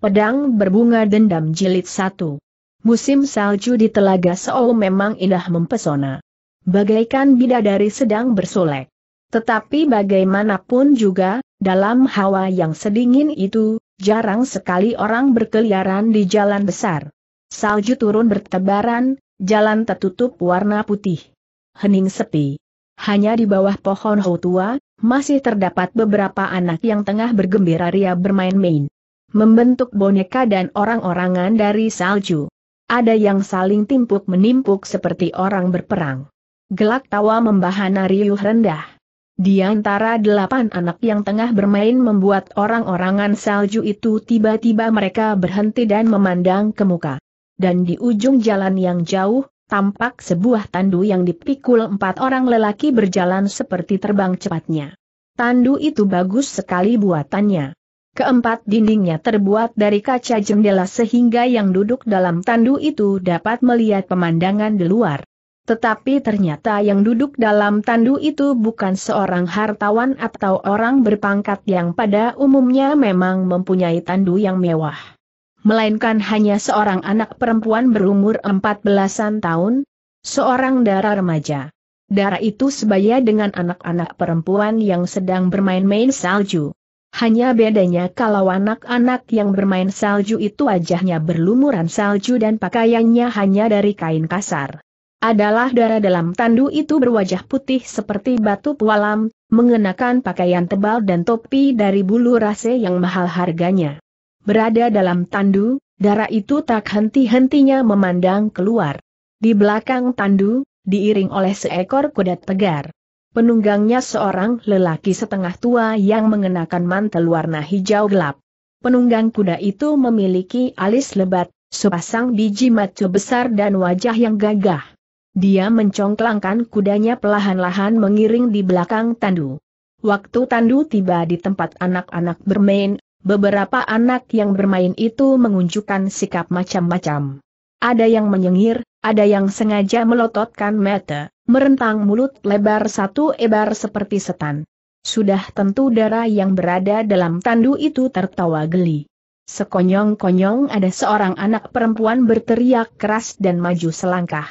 Pedang Berbunga Dendam Jilid satu. Musim salju di Telaga Seoul memang indah mempesona. Bagaikan bidadari sedang bersolek. Tetapi bagaimanapun juga, dalam hawa yang sedingin itu, jarang sekali orang berkeliaran di jalan besar. Salju turun bertebaran, jalan tertutup warna putih. Hening sepi. Hanya di bawah pohon hau tua, masih terdapat beberapa anak yang tengah bergembira ria bermain-main membentuk boneka dan orang-orangan dari salju. Ada yang saling timpuk-menimpuk seperti orang berperang. Gelak tawa membahana riuh rendah. Di antara delapan anak yang tengah bermain membuat orang-orangan salju itu tiba-tiba mereka berhenti dan memandang ke muka. Dan di ujung jalan yang jauh, tampak sebuah tandu yang dipikul empat orang lelaki berjalan seperti terbang cepatnya. Tandu itu bagus sekali buatannya. Keempat dindingnya terbuat dari kaca jendela sehingga yang duduk dalam tandu itu dapat melihat pemandangan di luar. Tetapi ternyata yang duduk dalam tandu itu bukan seorang hartawan atau orang berpangkat yang pada umumnya memang mempunyai tandu yang mewah. Melainkan hanya seorang anak perempuan berumur 14-an tahun, seorang darah remaja. Darah itu sebaya dengan anak-anak perempuan yang sedang bermain-main salju. Hanya bedanya kalau anak-anak yang bermain salju itu wajahnya berlumuran salju dan pakaiannya hanya dari kain kasar. Adalah darah dalam tandu itu berwajah putih seperti batu pualam, mengenakan pakaian tebal dan topi dari bulu rase yang mahal harganya. Berada dalam tandu, darah itu tak henti-hentinya memandang keluar. Di belakang tandu, diiring oleh seekor kuda tegar. Penunggangnya seorang lelaki setengah tua yang mengenakan mantel warna hijau gelap. Penunggang kuda itu memiliki alis lebat, sepasang biji mata besar dan wajah yang gagah. Dia mencongklangkan kudanya pelahan lahan mengiring di belakang tandu. Waktu tandu tiba di tempat anak-anak bermain, beberapa anak yang bermain itu mengunjukkan sikap macam-macam. Ada yang menyengir, ada yang sengaja melototkan mata, merentang mulut lebar satu ebar seperti setan. Sudah tentu darah yang berada dalam tandu itu tertawa geli. Sekonyong-konyong ada seorang anak perempuan berteriak keras dan maju selangkah.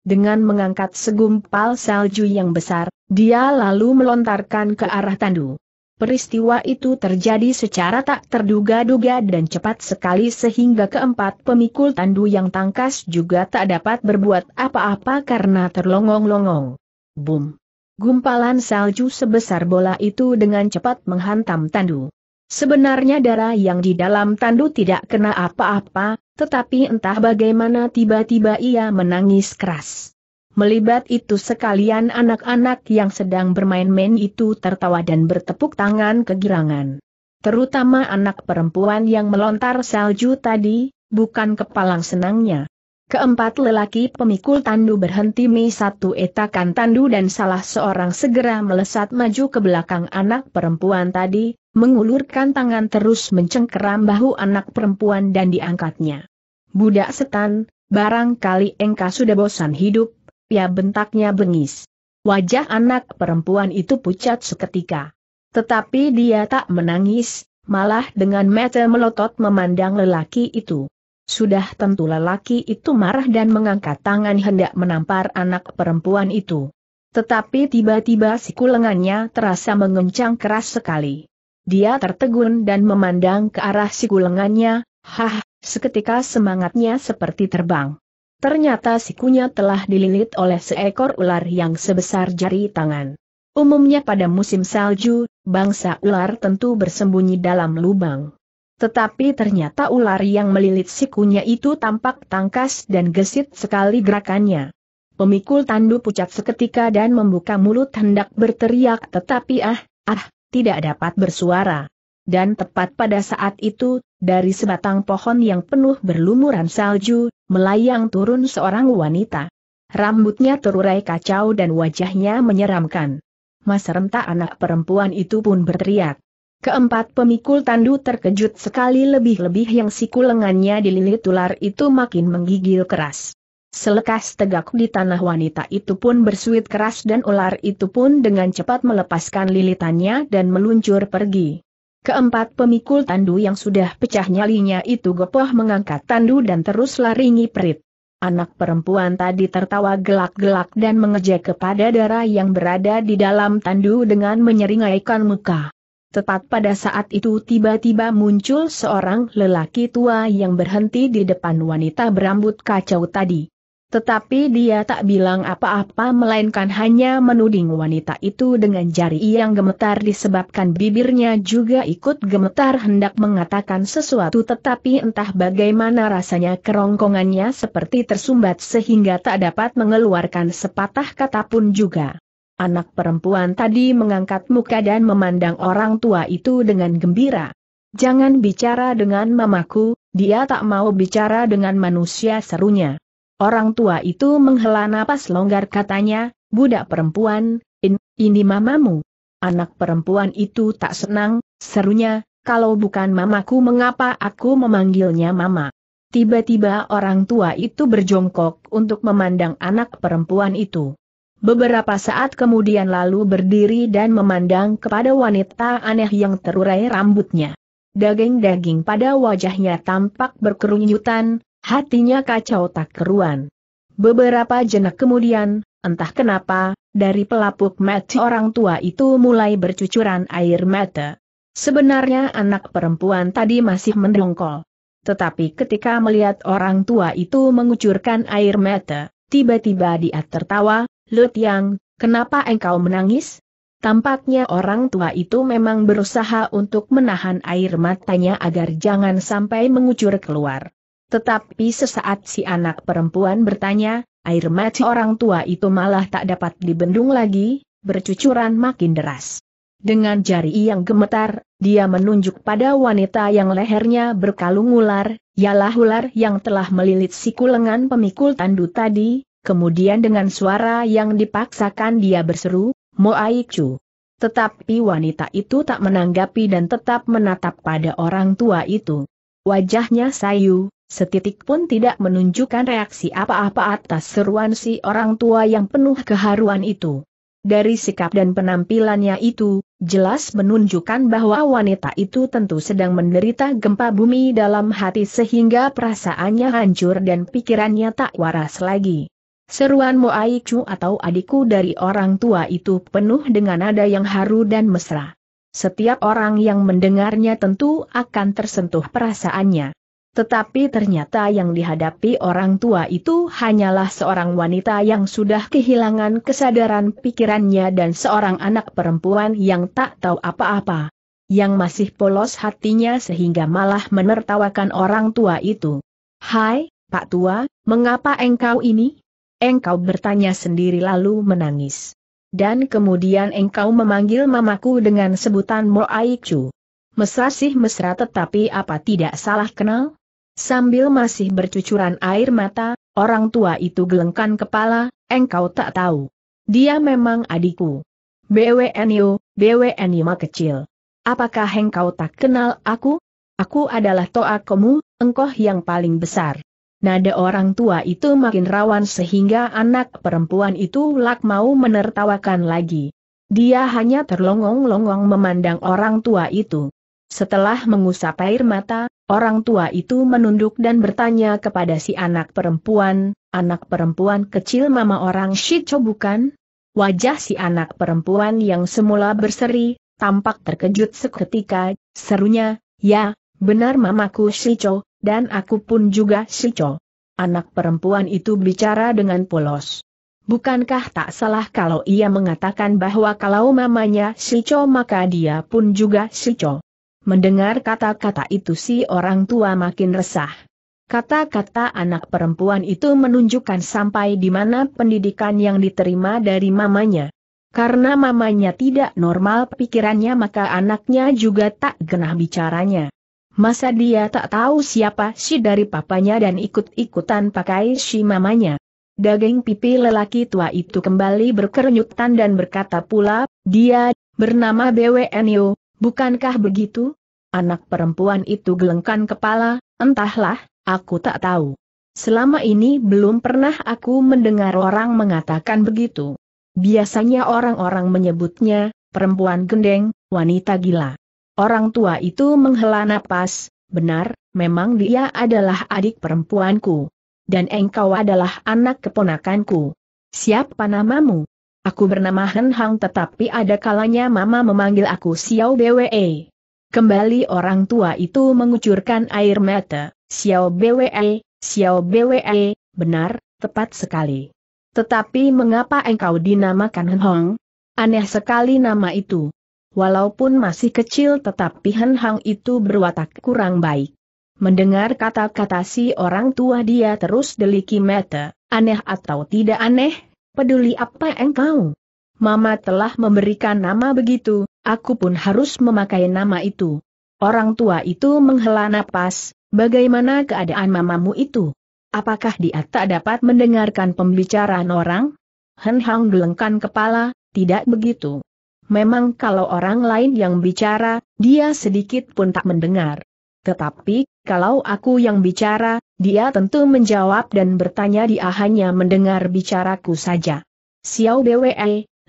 Dengan mengangkat segumpal salju yang besar, dia lalu melontarkan ke arah tandu. Peristiwa itu terjadi secara tak terduga-duga dan cepat sekali sehingga keempat pemikul tandu yang tangkas juga tak dapat berbuat apa-apa karena terlongong-longong. Boom! Gumpalan salju sebesar bola itu dengan cepat menghantam tandu. Sebenarnya darah yang di dalam tandu tidak kena apa-apa, tetapi entah bagaimana tiba-tiba ia menangis keras. Melibat itu sekalian anak-anak yang sedang bermain-main itu tertawa dan bertepuk tangan kegirangan. Terutama anak perempuan yang melontar salju tadi, bukan kepalang senangnya. Keempat lelaki pemikul tandu berhenti mi satu etakan tandu dan salah seorang segera melesat maju ke belakang anak perempuan tadi, mengulurkan tangan terus mencengkeram bahu anak perempuan dan diangkatnya. Budak setan, barangkali engkau sudah bosan hidup, Ya bentaknya bengis. Wajah anak perempuan itu pucat seketika. Tetapi dia tak menangis, malah dengan mata melotot memandang lelaki itu. Sudah tentu lelaki itu marah dan mengangkat tangan hendak menampar anak perempuan itu. Tetapi tiba-tiba siku lengannya terasa mengencang keras sekali. Dia tertegun dan memandang ke arah siku lengannya, hah, seketika semangatnya seperti terbang. Ternyata sikunya telah dililit oleh seekor ular yang sebesar jari tangan. Umumnya pada musim salju, bangsa ular tentu bersembunyi dalam lubang. Tetapi ternyata ular yang melilit sikunya itu tampak tangkas dan gesit sekali gerakannya. Pemikul tandu pucat seketika dan membuka mulut hendak berteriak tetapi ah, ah, tidak dapat bersuara. Dan tepat pada saat itu, dari sebatang pohon yang penuh berlumuran salju, melayang turun seorang wanita. Rambutnya terurai kacau dan wajahnya menyeramkan. Mas rentak anak perempuan itu pun berteriak. Keempat pemikul tandu terkejut sekali lebih-lebih yang siku lengannya dililit ular itu makin menggigil keras. Selekas tegak di tanah wanita itu pun bersuit keras dan ular itu pun dengan cepat melepaskan lilitannya dan meluncur pergi. Keempat pemikul tandu yang sudah pecah nyalinya itu gopoh mengangkat tandu dan terus lari perit Anak perempuan tadi tertawa gelak-gelak dan mengejek kepada darah yang berada di dalam tandu dengan menyeringaikan muka. Tepat pada saat itu tiba-tiba muncul seorang lelaki tua yang berhenti di depan wanita berambut kacau tadi. Tetapi dia tak bilang apa-apa melainkan hanya menuding wanita itu dengan jari yang gemetar disebabkan bibirnya juga ikut gemetar hendak mengatakan sesuatu tetapi entah bagaimana rasanya kerongkongannya seperti tersumbat sehingga tak dapat mengeluarkan sepatah kata pun juga. Anak perempuan tadi mengangkat muka dan memandang orang tua itu dengan gembira. Jangan bicara dengan mamaku, dia tak mau bicara dengan manusia serunya. Orang tua itu menghela napas longgar katanya, budak perempuan, in, ini mamamu. Anak perempuan itu tak senang, serunya, kalau bukan mamaku mengapa aku memanggilnya mama. Tiba-tiba orang tua itu berjongkok untuk memandang anak perempuan itu. Beberapa saat kemudian lalu berdiri dan memandang kepada wanita aneh yang terurai rambutnya. Daging-daging pada wajahnya tampak berkerunyutan, Hatinya kacau tak keruan. Beberapa jenak kemudian, entah kenapa, dari pelapuk mata orang tua itu mulai bercucuran air mata. Sebenarnya anak perempuan tadi masih mendongkol. Tetapi ketika melihat orang tua itu mengucurkan air mata, tiba-tiba dia tertawa, Lutiang, kenapa engkau menangis? Tampaknya orang tua itu memang berusaha untuk menahan air matanya agar jangan sampai mengucur keluar. Tetapi sesaat si anak perempuan bertanya, air mata orang tua itu malah tak dapat dibendung lagi, bercucuran makin deras. Dengan jari yang gemetar, dia menunjuk pada wanita yang lehernya berkalung ular, ialah ular yang telah melilit siku lengan pemikul tandu tadi, kemudian dengan suara yang dipaksakan dia berseru, Moaicu. Tetapi wanita itu tak menanggapi dan tetap menatap pada orang tua itu. Wajahnya sayu, Setitik pun tidak menunjukkan reaksi apa-apa atas seruan si orang tua yang penuh keharuan itu. Dari sikap dan penampilannya itu, jelas menunjukkan bahwa wanita itu tentu sedang menderita gempa bumi dalam hati sehingga perasaannya hancur dan pikirannya tak waras lagi. Seruan Chu atau adikku dari orang tua itu penuh dengan nada yang haru dan mesra. Setiap orang yang mendengarnya tentu akan tersentuh perasaannya. Tetapi ternyata yang dihadapi orang tua itu hanyalah seorang wanita yang sudah kehilangan kesadaran pikirannya dan seorang anak perempuan yang tak tahu apa-apa. Yang masih polos hatinya sehingga malah menertawakan orang tua itu. Hai, Pak Tua, mengapa engkau ini? Engkau bertanya sendiri lalu menangis. Dan kemudian engkau memanggil mamaku dengan sebutan Moaichu. Mesra sih mesra tetapi apa tidak salah kenal? Sambil masih bercucuran air mata, orang tua itu gelengkan kepala, engkau tak tahu. Dia memang adikku. BWNU BWNIMA kecil. Apakah engkau tak kenal aku? Aku adalah toa toakomu, engkau yang paling besar. Nada orang tua itu makin rawan sehingga anak perempuan itu lak mau menertawakan lagi. Dia hanya terlongong-longong memandang orang tua itu. Setelah mengusap air mata, Orang tua itu menunduk dan bertanya kepada si anak perempuan, anak perempuan kecil mama orang Shicho bukan? Wajah si anak perempuan yang semula berseri, tampak terkejut seketika, serunya, ya, benar mamaku Shicho, dan aku pun juga Shicho. Anak perempuan itu bicara dengan polos. Bukankah tak salah kalau ia mengatakan bahwa kalau mamanya Shicho maka dia pun juga Shicho? Mendengar kata-kata itu si orang tua makin resah. Kata-kata anak perempuan itu menunjukkan sampai di mana pendidikan yang diterima dari mamanya. Karena mamanya tidak normal pikirannya maka anaknya juga tak genah bicaranya. Masa dia tak tahu siapa si dari papanya dan ikut-ikutan pakai si mamanya. Daging pipi lelaki tua itu kembali berkerenyutan dan berkata pula, dia, bernama BWNU, bukankah begitu? Anak perempuan itu gelengkan kepala, entahlah, aku tak tahu. Selama ini belum pernah aku mendengar orang mengatakan begitu. Biasanya orang-orang menyebutnya, perempuan gendeng, wanita gila. Orang tua itu menghela napas, benar, memang dia adalah adik perempuanku. Dan engkau adalah anak keponakanku. Siapa namamu? Aku bernama Hen Hang tetapi ada kalanya mama memanggil aku Xiao Bwe. Kembali orang tua itu mengucurkan air mata, Xiao BWE, Xiao BWE, benar, tepat sekali. Tetapi mengapa engkau dinamakan Hen Hong? Aneh sekali nama itu. Walaupun masih kecil tetapi Hen Hong itu berwatak kurang baik. Mendengar kata-kata si orang tua dia terus deliki mata, aneh atau tidak aneh, peduli apa engkau? Mama telah memberikan nama begitu, aku pun harus memakai nama itu. Orang tua itu menghela napas, bagaimana keadaan mamamu itu? Apakah dia tak dapat mendengarkan pembicaraan orang? Hen Hang gelengkan kepala, tidak begitu. Memang kalau orang lain yang bicara, dia sedikit pun tak mendengar. Tetapi, kalau aku yang bicara, dia tentu menjawab dan bertanya dia hanya mendengar bicaraku saja. Xiao Bwe,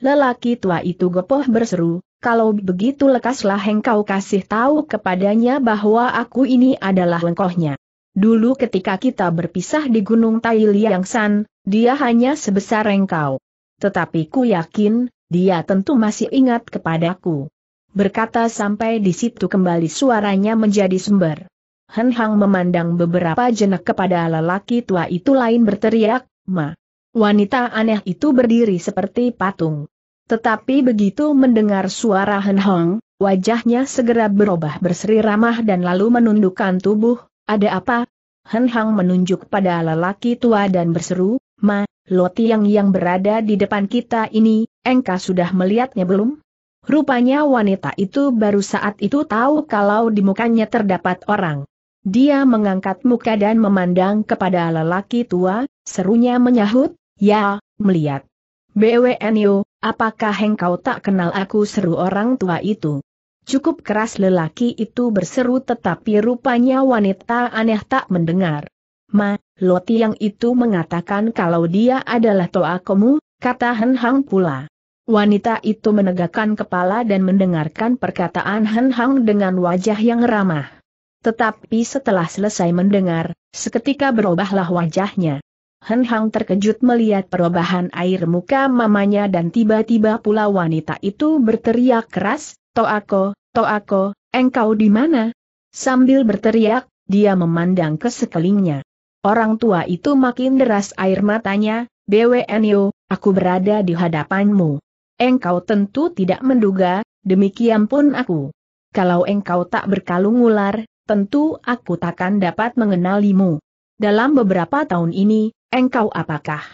lelaki tua itu gepoh berseru, kalau begitu lekaslah engkau kasih tahu kepadanya bahwa aku ini adalah lengkohnya. Dulu ketika kita berpisah di Gunung Tai Liang San, dia hanya sebesar engkau. Tetapi ku yakin, dia tentu masih ingat kepadaku. Berkata sampai di situ kembali suaranya menjadi sumber. Hen Hang memandang beberapa jenak kepada lelaki tua itu lain berteriak, Ma. Wanita aneh itu berdiri seperti patung. Tetapi begitu mendengar suara Hen Hong, wajahnya segera berubah berseri ramah dan lalu menundukkan tubuh, ada apa? Hen Hong menunjuk pada lelaki tua dan berseru, Ma, Loti yang yang berada di depan kita ini, engkau sudah melihatnya belum? Rupanya wanita itu baru saat itu tahu kalau di mukanya terdapat orang. Dia mengangkat muka dan memandang kepada lelaki tua, serunya menyahut, ya, melihat. BWNU, Apakah engkau tak kenal aku seru orang tua itu? Cukup keras lelaki itu berseru tetapi rupanya wanita aneh tak mendengar. Ma, Loti yang itu mengatakan kalau dia adalah toa kamu, kata Hen Hang pula. Wanita itu menegakkan kepala dan mendengarkan perkataan Hen Hang dengan wajah yang ramah. Tetapi setelah selesai mendengar, seketika berubahlah wajahnya. Hen Hang terkejut melihat perubahan air muka mamanya dan tiba-tiba pula wanita itu berteriak keras, Toako, Toako, engkau di mana? Sambil berteriak, dia memandang ke sekelilingnya. Orang tua itu makin deras air matanya, BWNU, aku berada di hadapanmu. Engkau tentu tidak menduga, demikian pun aku. Kalau engkau tak berkalung ular, tentu aku takkan dapat mengenalimu. Dalam beberapa tahun ini, Engkau apakah?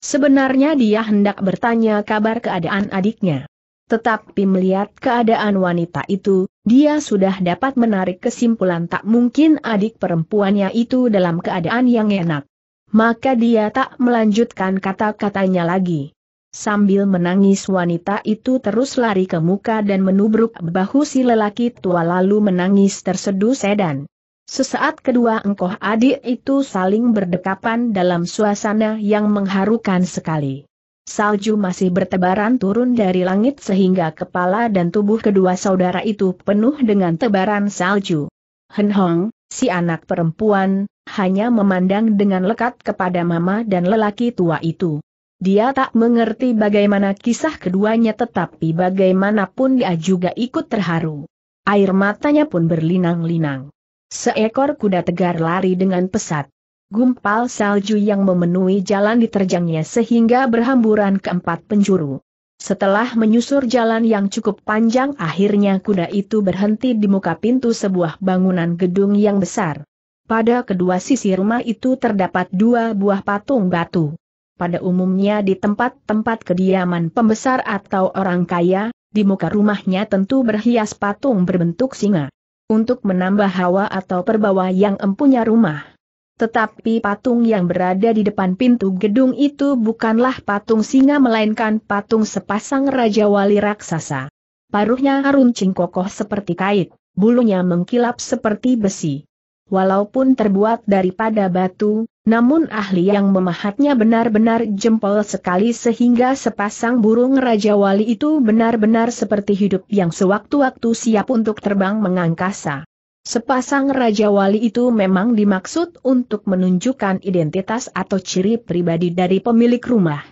Sebenarnya dia hendak bertanya kabar keadaan adiknya. Tetapi melihat keadaan wanita itu, dia sudah dapat menarik kesimpulan tak mungkin adik perempuannya itu dalam keadaan yang enak. Maka dia tak melanjutkan kata-katanya lagi. Sambil menangis wanita itu terus lari ke muka dan menubruk bahu si lelaki tua lalu menangis terseduh sedan. Sesaat kedua engkoh adik itu saling berdekapan dalam suasana yang mengharukan sekali. Salju masih bertebaran turun dari langit sehingga kepala dan tubuh kedua saudara itu penuh dengan tebaran salju. Hen Hong, si anak perempuan, hanya memandang dengan lekat kepada mama dan lelaki tua itu. Dia tak mengerti bagaimana kisah keduanya tetapi bagaimanapun dia juga ikut terharu. Air matanya pun berlinang-linang. Seekor kuda tegar lari dengan pesat. Gumpal salju yang memenuhi jalan diterjangnya sehingga berhamburan ke empat penjuru. Setelah menyusur jalan yang cukup panjang akhirnya kuda itu berhenti di muka pintu sebuah bangunan gedung yang besar. Pada kedua sisi rumah itu terdapat dua buah patung batu. Pada umumnya di tempat-tempat kediaman pembesar atau orang kaya, di muka rumahnya tentu berhias patung berbentuk singa untuk menambah hawa atau perbawa yang empunya rumah. Tetapi patung yang berada di depan pintu gedung itu bukanlah patung singa melainkan patung sepasang Raja Wali Raksasa. Paruhnya runcing kokoh seperti kait, bulunya mengkilap seperti besi walaupun terbuat daripada batu, namun ahli yang memahatnya benar-benar jempol sekali sehingga sepasang burung Raja Wali itu benar-benar seperti hidup yang sewaktu-waktu siap untuk terbang mengangkasa. Sepasang Raja Wali itu memang dimaksud untuk menunjukkan identitas atau ciri pribadi dari pemilik rumah.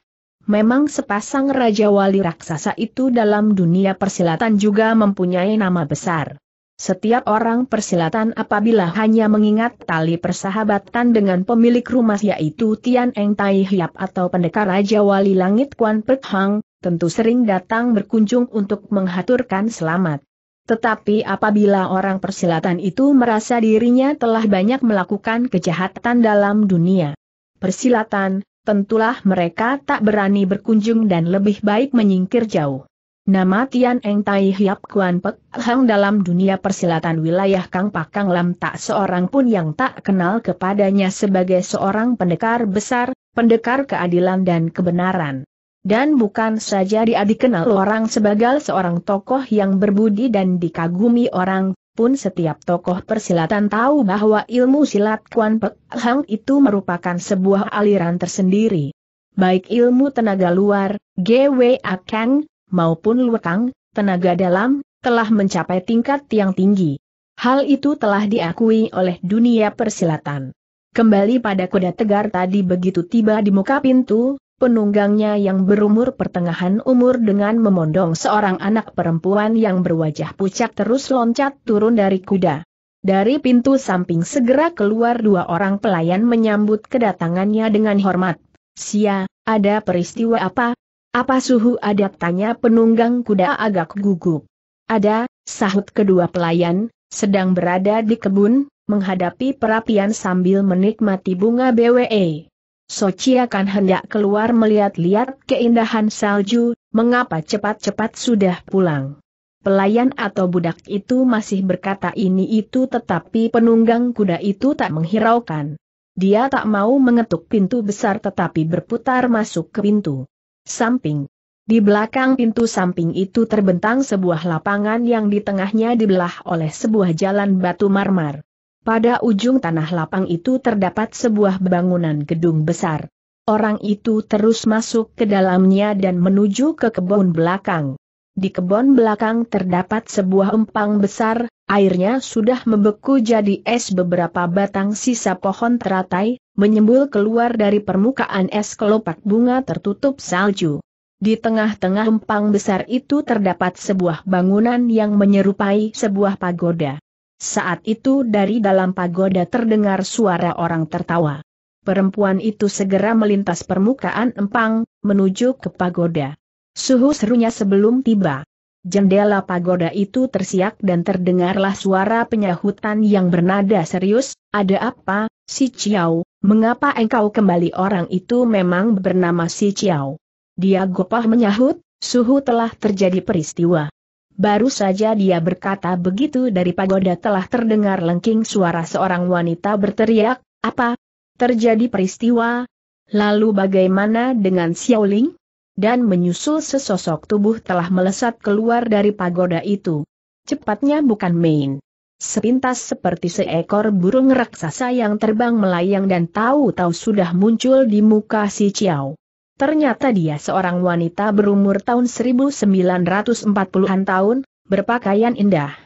Memang sepasang Raja Wali raksasa itu dalam dunia persilatan juga mempunyai nama besar. Setiap orang persilatan apabila hanya mengingat tali persahabatan dengan pemilik rumah yaitu Tian Eng Tai Hiap atau pendekar Raja Wali Langit Kuan Pek Hang, tentu sering datang berkunjung untuk menghaturkan selamat. Tetapi apabila orang persilatan itu merasa dirinya telah banyak melakukan kejahatan dalam dunia persilatan, tentulah mereka tak berani berkunjung dan lebih baik menyingkir jauh. Nama Tian Eng Tai Hiap Kuan Pek Hang dalam dunia persilatan wilayah Kang Pak Kang Lam tak seorang pun yang tak kenal kepadanya sebagai seorang pendekar besar, pendekar keadilan dan kebenaran. Dan bukan saja dia dikenal orang sebagai seorang tokoh yang berbudi dan dikagumi orang, pun setiap tokoh persilatan tahu bahwa ilmu silat Kuan Pek Hang itu merupakan sebuah aliran tersendiri. Baik ilmu tenaga luar, GW Akang, maupun luekang, tenaga dalam, telah mencapai tingkat yang tinggi. Hal itu telah diakui oleh dunia persilatan. Kembali pada kuda tegar tadi begitu tiba di muka pintu, penunggangnya yang berumur pertengahan umur dengan memondong seorang anak perempuan yang berwajah pucat terus loncat turun dari kuda. Dari pintu samping segera keluar dua orang pelayan menyambut kedatangannya dengan hormat. Sia, ada peristiwa apa, apa suhu adat tanya penunggang kuda agak gugup. Ada, sahut kedua pelayan, sedang berada di kebun, menghadapi perapian sambil menikmati bunga BWE. Sochi akan hendak keluar melihat-lihat keindahan salju, mengapa cepat-cepat sudah pulang. Pelayan atau budak itu masih berkata ini itu tetapi penunggang kuda itu tak menghiraukan. Dia tak mau mengetuk pintu besar tetapi berputar masuk ke pintu. Samping. Di belakang pintu samping itu terbentang sebuah lapangan yang di tengahnya dibelah oleh sebuah jalan batu marmar. Pada ujung tanah lapang itu terdapat sebuah bangunan gedung besar. Orang itu terus masuk ke dalamnya dan menuju ke kebun belakang. Di kebun belakang terdapat sebuah empang besar, airnya sudah membeku jadi es beberapa batang sisa pohon teratai, menyembul keluar dari permukaan es kelopak bunga tertutup salju. Di tengah-tengah empang besar itu terdapat sebuah bangunan yang menyerupai sebuah pagoda. Saat itu dari dalam pagoda terdengar suara orang tertawa. Perempuan itu segera melintas permukaan empang, menuju ke pagoda. Suhu serunya sebelum tiba jendela pagoda itu tersiak dan terdengarlah suara penyahutan yang bernada serius, ada apa, si Ciao, mengapa engkau kembali orang itu memang bernama si Ciao. Dia gopah menyahut, suhu telah terjadi peristiwa. Baru saja dia berkata begitu dari pagoda telah terdengar lengking suara seorang wanita berteriak, apa? Terjadi peristiwa? Lalu bagaimana dengan Xiaoling? dan menyusul sesosok tubuh telah melesat keluar dari pagoda itu. Cepatnya bukan main. Sepintas seperti seekor burung raksasa yang terbang melayang dan tahu-tahu sudah muncul di muka si Ciao. Ternyata dia seorang wanita berumur tahun 1940-an tahun, berpakaian indah.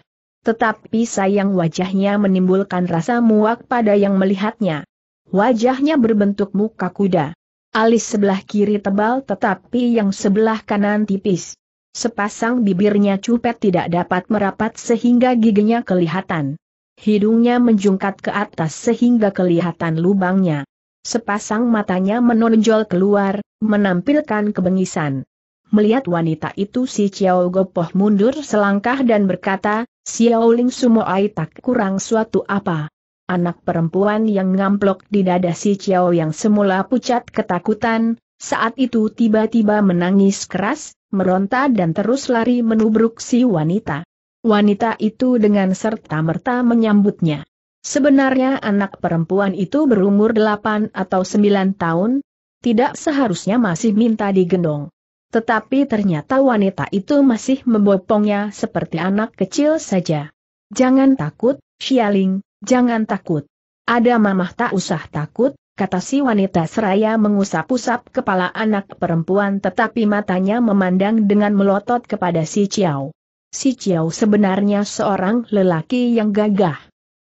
Tetapi sayang wajahnya menimbulkan rasa muak pada yang melihatnya. Wajahnya berbentuk muka kuda. Alis sebelah kiri tebal tetapi yang sebelah kanan tipis. Sepasang bibirnya cupet tidak dapat merapat sehingga giginya kelihatan. Hidungnya menjungkat ke atas sehingga kelihatan lubangnya. Sepasang matanya menonjol keluar, menampilkan kebengisan. Melihat wanita itu si Chiao Gopoh mundur selangkah dan berkata, Xiao Ling Sumo Ai tak kurang suatu apa anak perempuan yang ngamplok di dada si ciao yang semula pucat ketakutan, saat itu tiba-tiba menangis keras, meronta dan terus lari menubruk si wanita. Wanita itu dengan serta-merta menyambutnya. Sebenarnya anak perempuan itu berumur 8 atau 9 tahun, tidak seharusnya masih minta digendong. Tetapi ternyata wanita itu masih membopongnya seperti anak kecil saja. Jangan takut, Xialing, Jangan takut. Ada mamah tak usah takut, kata si wanita seraya mengusap-usap kepala anak perempuan tetapi matanya memandang dengan melotot kepada si Ciao. Si Ciao sebenarnya seorang lelaki yang gagah.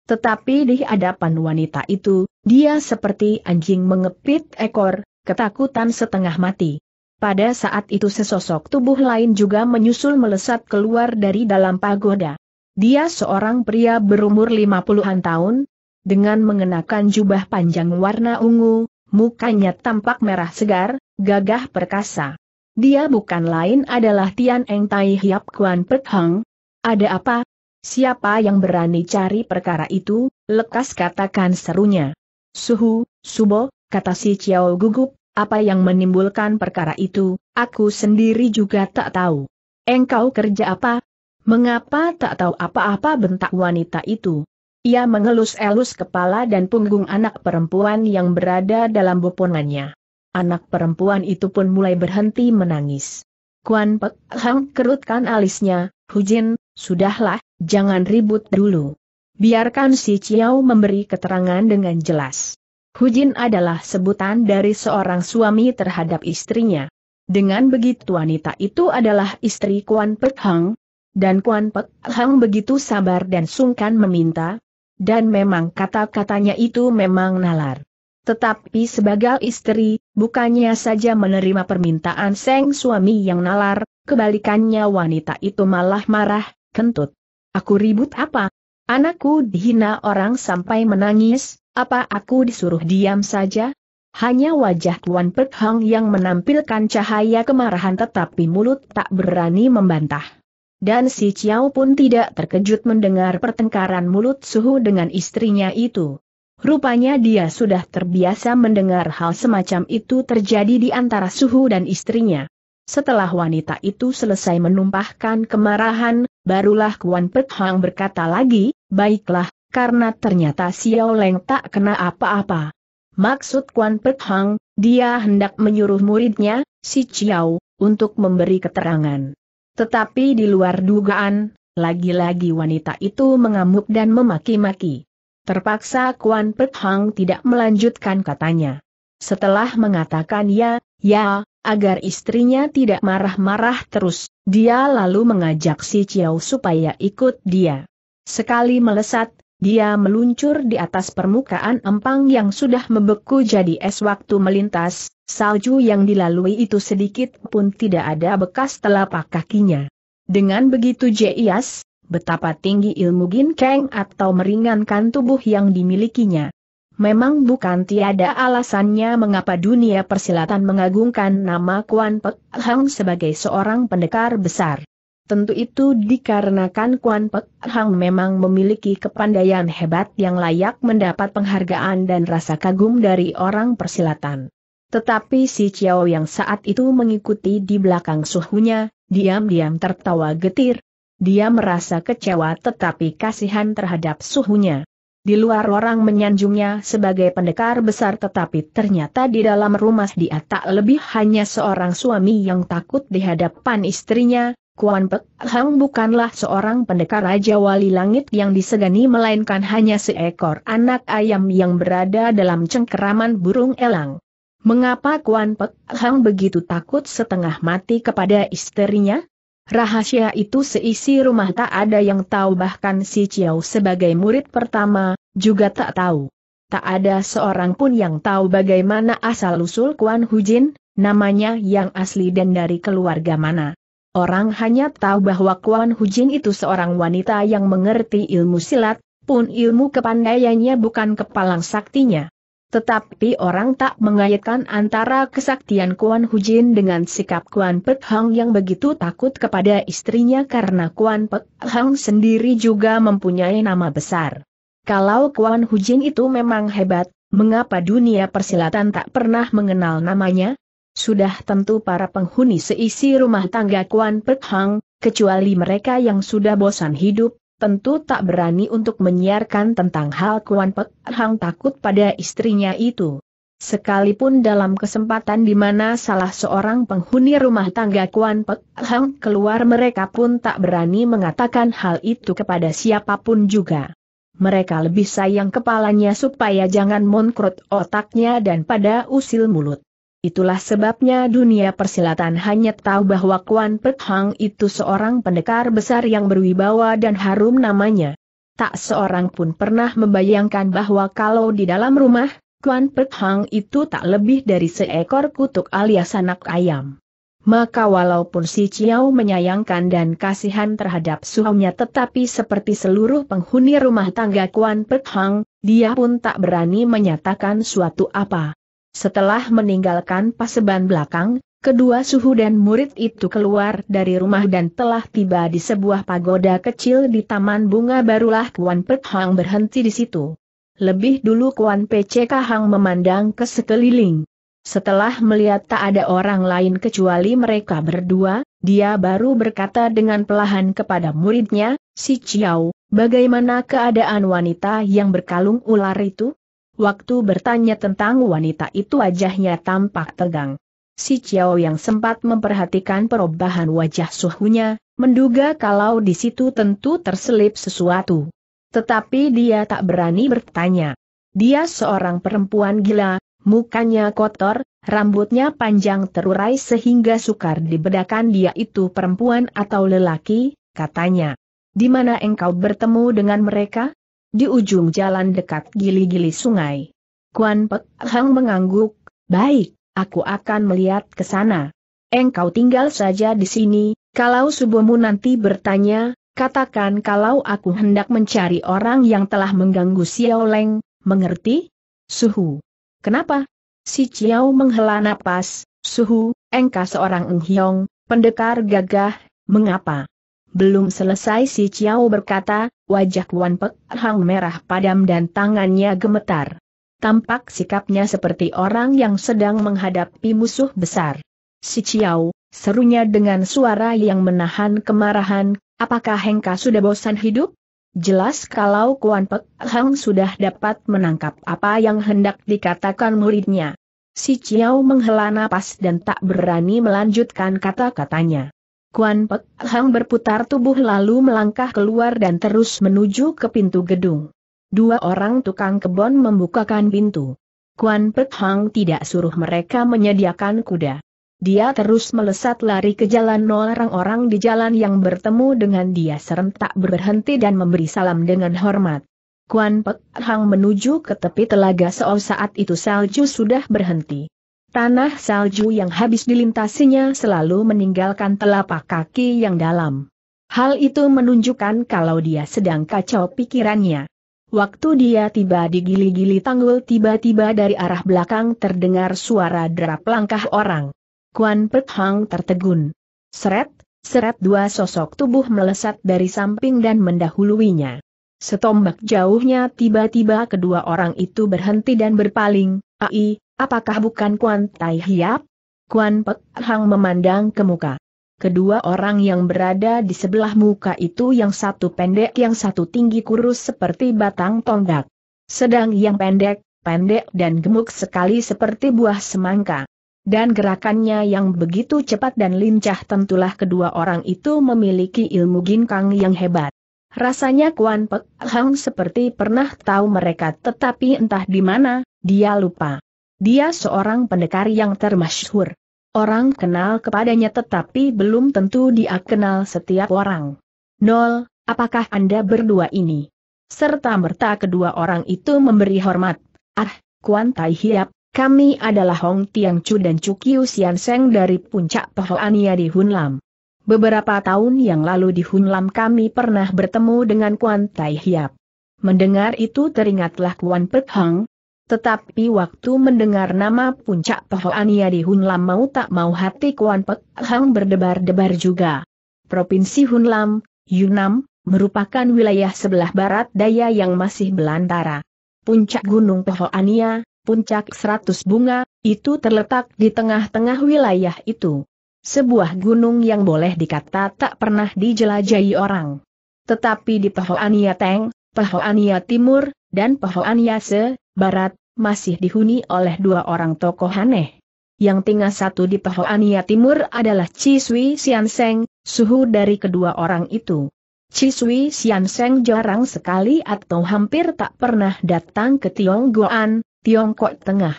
Tetapi di hadapan wanita itu, dia seperti anjing mengepit ekor, ketakutan setengah mati. Pada saat itu sesosok tubuh lain juga menyusul melesat keluar dari dalam pagoda. Dia seorang pria berumur 50-an tahun, dengan mengenakan jubah panjang warna ungu, mukanya tampak merah segar, gagah perkasa. Dia bukan lain adalah Tian Eng Tai Hiap Kuan Pek Hang. Ada apa? Siapa yang berani cari perkara itu? Lekas katakan serunya. Suhu, Subo, kata si Chiao gugup, apa yang menimbulkan perkara itu, aku sendiri juga tak tahu. Engkau kerja apa? Mengapa tak tahu apa-apa bentak wanita itu? Ia mengelus-elus kepala dan punggung anak perempuan yang berada dalam bopongannya. Anak perempuan itu pun mulai berhenti menangis. Kuan Pek Hang kerutkan alisnya, Hujin, sudahlah, jangan ribut dulu. Biarkan si Ciao memberi keterangan dengan jelas. Hujin adalah sebutan dari seorang suami terhadap istrinya. Dengan begitu wanita itu adalah istri Kuan Pek Hang, dan Kuan Pek Hang begitu sabar dan sungkan meminta, dan memang kata-katanya itu memang nalar. Tetapi sebagai istri, bukannya saja menerima permintaan seng suami yang nalar, kebalikannya wanita itu malah marah, kentut. Aku ribut apa? Anakku dihina orang sampai menangis, apa aku disuruh diam saja? Hanya wajah Kuan Pek Hang yang menampilkan cahaya kemarahan tetapi mulut tak berani membantah dan si Chiao pun tidak terkejut mendengar pertengkaran mulut suhu dengan istrinya itu. Rupanya dia sudah terbiasa mendengar hal semacam itu terjadi di antara suhu dan istrinya. Setelah wanita itu selesai menumpahkan kemarahan, barulah Kuan Pek Hang berkata lagi, baiklah, karena ternyata Xiao Leng tak kena apa-apa. Maksud Kuan Pek Hang, dia hendak menyuruh muridnya, si Chiao, untuk memberi keterangan. Tetapi di luar dugaan, lagi-lagi wanita itu mengamuk dan memaki-maki. Terpaksa Kuan Pek Hang tidak melanjutkan katanya. Setelah mengatakan ya, ya, agar istrinya tidak marah-marah terus, dia lalu mengajak si Chiao supaya ikut dia. Sekali melesat, dia meluncur di atas permukaan empang yang sudah membeku jadi es waktu melintas, Salju yang dilalui itu sedikit pun tidak ada bekas telapak kakinya. Dengan begitu Jias, betapa tinggi ilmu ginkeng atau meringankan tubuh yang dimilikinya. Memang bukan tiada alasannya mengapa dunia persilatan mengagungkan nama Kuan Pek Hang sebagai seorang pendekar besar. Tentu itu dikarenakan Kuan Pek Hang memang memiliki kepandaian hebat yang layak mendapat penghargaan dan rasa kagum dari orang persilatan. Tetapi si Chiao yang saat itu mengikuti di belakang suhunya, diam-diam tertawa getir. Dia merasa kecewa tetapi kasihan terhadap suhunya. Di luar orang menyanjungnya sebagai pendekar besar tetapi ternyata di dalam rumah dia tak lebih hanya seorang suami yang takut di hadapan istrinya, Kuan Pek Hang bukanlah seorang pendekar Raja Wali Langit yang disegani melainkan hanya seekor anak ayam yang berada dalam cengkeraman burung elang. Mengapa Kuan Pek Hang begitu takut setengah mati kepada istrinya? Rahasia itu seisi rumah tak ada yang tahu bahkan si Ciao sebagai murid pertama, juga tak tahu. Tak ada seorang pun yang tahu bagaimana asal-usul Kuan Hujin, namanya yang asli dan dari keluarga mana. Orang hanya tahu bahwa Kuan Hujin itu seorang wanita yang mengerti ilmu silat, pun ilmu kepandaiannya bukan kepalang saktinya. Tetapi orang tak mengaitkan antara kesaktian Kuan Hujin dengan sikap Kuan Pek Hang yang begitu takut kepada istrinya karena Kuan Pek Hang sendiri juga mempunyai nama besar. Kalau Kuan Hujin itu memang hebat, mengapa dunia persilatan tak pernah mengenal namanya? Sudah tentu para penghuni seisi rumah tangga Kuan Pek Hang, kecuali mereka yang sudah bosan hidup, tentu tak berani untuk menyiarkan tentang hal Kuan Pek Hang takut pada istrinya itu. Sekalipun dalam kesempatan di mana salah seorang penghuni rumah tangga Kuan Pek Hang keluar mereka pun tak berani mengatakan hal itu kepada siapapun juga. Mereka lebih sayang kepalanya supaya jangan monkrot otaknya dan pada usil mulut. Itulah sebabnya dunia persilatan hanya tahu bahwa Kuan Pek Hang itu seorang pendekar besar yang berwibawa dan harum namanya. Tak seorang pun pernah membayangkan bahwa kalau di dalam rumah, Kuan Pek Hang itu tak lebih dari seekor kutuk alias anak ayam. Maka walaupun si Ciao menyayangkan dan kasihan terhadap suaminya tetapi seperti seluruh penghuni rumah tangga Kuan Pek Hang, dia pun tak berani menyatakan suatu apa. Setelah meninggalkan paseban belakang, kedua suhu dan murid itu keluar dari rumah dan telah tiba di sebuah pagoda kecil di Taman Bunga barulah Kuan Pek Hang berhenti di situ. Lebih dulu Kuan PCK Hang memandang ke sekeliling. Setelah melihat tak ada orang lain kecuali mereka berdua, dia baru berkata dengan pelahan kepada muridnya, si Chiao, bagaimana keadaan wanita yang berkalung ular itu? Waktu bertanya tentang wanita itu wajahnya tampak tegang. Si Chiao yang sempat memperhatikan perubahan wajah suhunya, menduga kalau di situ tentu terselip sesuatu. Tetapi dia tak berani bertanya. Dia seorang perempuan gila, mukanya kotor, rambutnya panjang terurai sehingga sukar dibedakan dia itu perempuan atau lelaki, katanya. Di mana engkau bertemu dengan mereka? di ujung jalan dekat gili-gili sungai. Kuan Pek Hang mengangguk, baik, aku akan melihat ke sana. Engkau tinggal saja di sini, kalau subuhmu nanti bertanya, katakan kalau aku hendak mencari orang yang telah mengganggu Xiao Leng, mengerti? Suhu. Kenapa? Si Xiao menghela napas, Suhu, engkau seorang Eng hiong, pendekar gagah, mengapa? Belum selesai si Chiao berkata, wajah Wan Pek Hang merah padam dan tangannya gemetar. Tampak sikapnya seperti orang yang sedang menghadapi musuh besar. Si Chiao, serunya dengan suara yang menahan kemarahan, apakah Hengka sudah bosan hidup? Jelas kalau Kuan Pek Hang sudah dapat menangkap apa yang hendak dikatakan muridnya. Si Chiao menghela napas dan tak berani melanjutkan kata-katanya. Kuan Pek Hang berputar tubuh lalu melangkah keluar dan terus menuju ke pintu gedung. Dua orang tukang kebon membukakan pintu. Kuan Pek Hang tidak suruh mereka menyediakan kuda. Dia terus melesat lari ke jalan Nol orang-orang di jalan yang bertemu dengan dia serentak berhenti dan memberi salam dengan hormat. Kuan Pek Hang menuju ke tepi telaga seolah saat itu salju sudah berhenti. Tanah salju yang habis dilintasinya selalu meninggalkan telapak kaki yang dalam. Hal itu menunjukkan kalau dia sedang kacau pikirannya. Waktu dia tiba di gili-gili tanggul tiba-tiba dari arah belakang terdengar suara derap langkah orang. Kuan Pek Hang tertegun. Seret, seret dua sosok tubuh melesat dari samping dan mendahuluinya. Setombak jauhnya tiba-tiba kedua orang itu berhenti dan berpaling, Ai, Apakah bukan Kuan Tai Hiap? Kuan Pek Hang memandang ke muka. Kedua orang yang berada di sebelah muka itu yang satu pendek yang satu tinggi kurus seperti batang tonggak. Sedang yang pendek, pendek dan gemuk sekali seperti buah semangka. Dan gerakannya yang begitu cepat dan lincah tentulah kedua orang itu memiliki ilmu ginkang yang hebat. Rasanya Kuan Pek Hang seperti pernah tahu mereka tetapi entah di mana, dia lupa. Dia seorang pendekar yang termasyhur. Orang kenal kepadanya tetapi belum tentu dia kenal setiap orang. Nol, apakah Anda berdua ini? Serta merta kedua orang itu memberi hormat. Ah, Kuan Tai Hiap, kami adalah Hong Tiang Chu dan Chu Kiu Sian Seng dari puncak Pohoania di Hunlam. Beberapa tahun yang lalu di Hunlam kami pernah bertemu dengan Kuan Tai Hiap. Mendengar itu teringatlah Kuan Pek Hang, tetapi waktu mendengar nama puncak Pohoania di Hunlam mau tak mau hati Kuan Pek Hang berdebar-debar juga. Provinsi Hunlam, Yunam, merupakan wilayah sebelah barat daya yang masih belantara. Puncak Gunung Pohoania, puncak seratus bunga, itu terletak di tengah-tengah wilayah itu. Sebuah gunung yang boleh dikata tak pernah dijelajahi orang. Tetapi di Pohoania Teng, Pohoania Timur, dan Pohoan Yase, barat, masih dihuni oleh dua orang tokoh aneh. Yang tinggal satu di Pahoania Timur adalah Chiswi Sianseng, suhu dari kedua orang itu. Chiswi Sianseng jarang sekali atau hampir tak pernah datang ke Tionggoan, Tiongkok Tengah.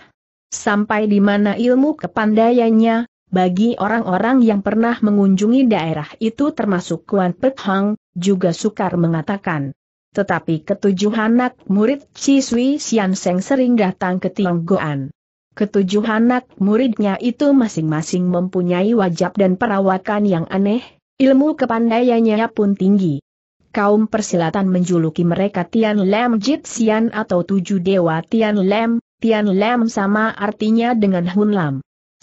Sampai di mana ilmu kepandaiannya, bagi orang-orang yang pernah mengunjungi daerah itu termasuk Kuan Pek Hang, juga sukar mengatakan. Tetapi ketujuh anak murid Chi Sui Sian Seng sering datang ke Tionggoan. Ketujuh anak muridnya itu masing-masing mempunyai wajah dan perawakan yang aneh, ilmu kepandaiannya pun tinggi. Kaum persilatan menjuluki mereka Tian Lam Jit Sian atau tujuh dewa Tian Lam, Tian Lam sama artinya dengan Hun Lam.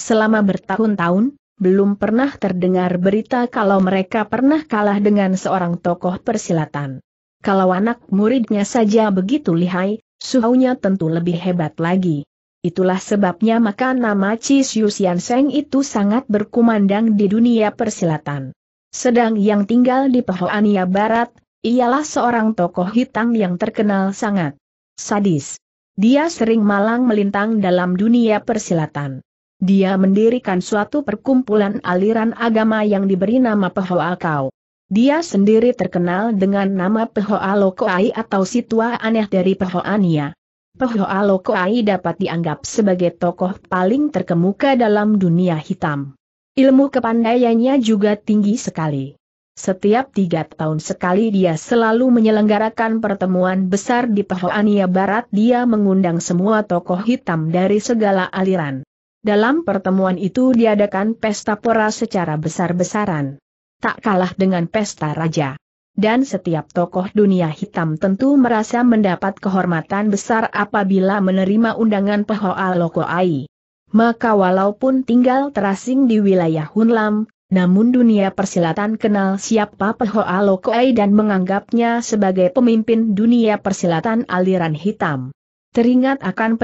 Selama bertahun-tahun, belum pernah terdengar berita kalau mereka pernah kalah dengan seorang tokoh persilatan. Kalau anak muridnya saja begitu lihai, suhunya tentu lebih hebat lagi. Itulah sebabnya maka nama Chi Xiuxian Seng itu sangat berkumandang di dunia persilatan. Sedang yang tinggal di Pahoania Barat, ialah seorang tokoh hitam yang terkenal sangat sadis. Dia sering malang melintang dalam dunia persilatan. Dia mendirikan suatu perkumpulan aliran agama yang diberi nama Pahoakau. Dia sendiri terkenal dengan nama Pehoa Lokoai atau Situa Aneh dari Pehoania. Pehoa Lokoai dapat dianggap sebagai tokoh paling terkemuka dalam dunia hitam. Ilmu kepandaiannya juga tinggi sekali. Setiap tiga tahun sekali dia selalu menyelenggarakan pertemuan besar di Pehoania Barat dia mengundang semua tokoh hitam dari segala aliran. Dalam pertemuan itu diadakan pesta pora secara besar-besaran tak kalah dengan pesta raja. Dan setiap tokoh dunia hitam tentu merasa mendapat kehormatan besar apabila menerima undangan Pehoa Lokoai. Maka walaupun tinggal terasing di wilayah Hunlam, namun dunia persilatan kenal siapa Pehoa Lokoai dan menganggapnya sebagai pemimpin dunia persilatan aliran hitam. Teringat akan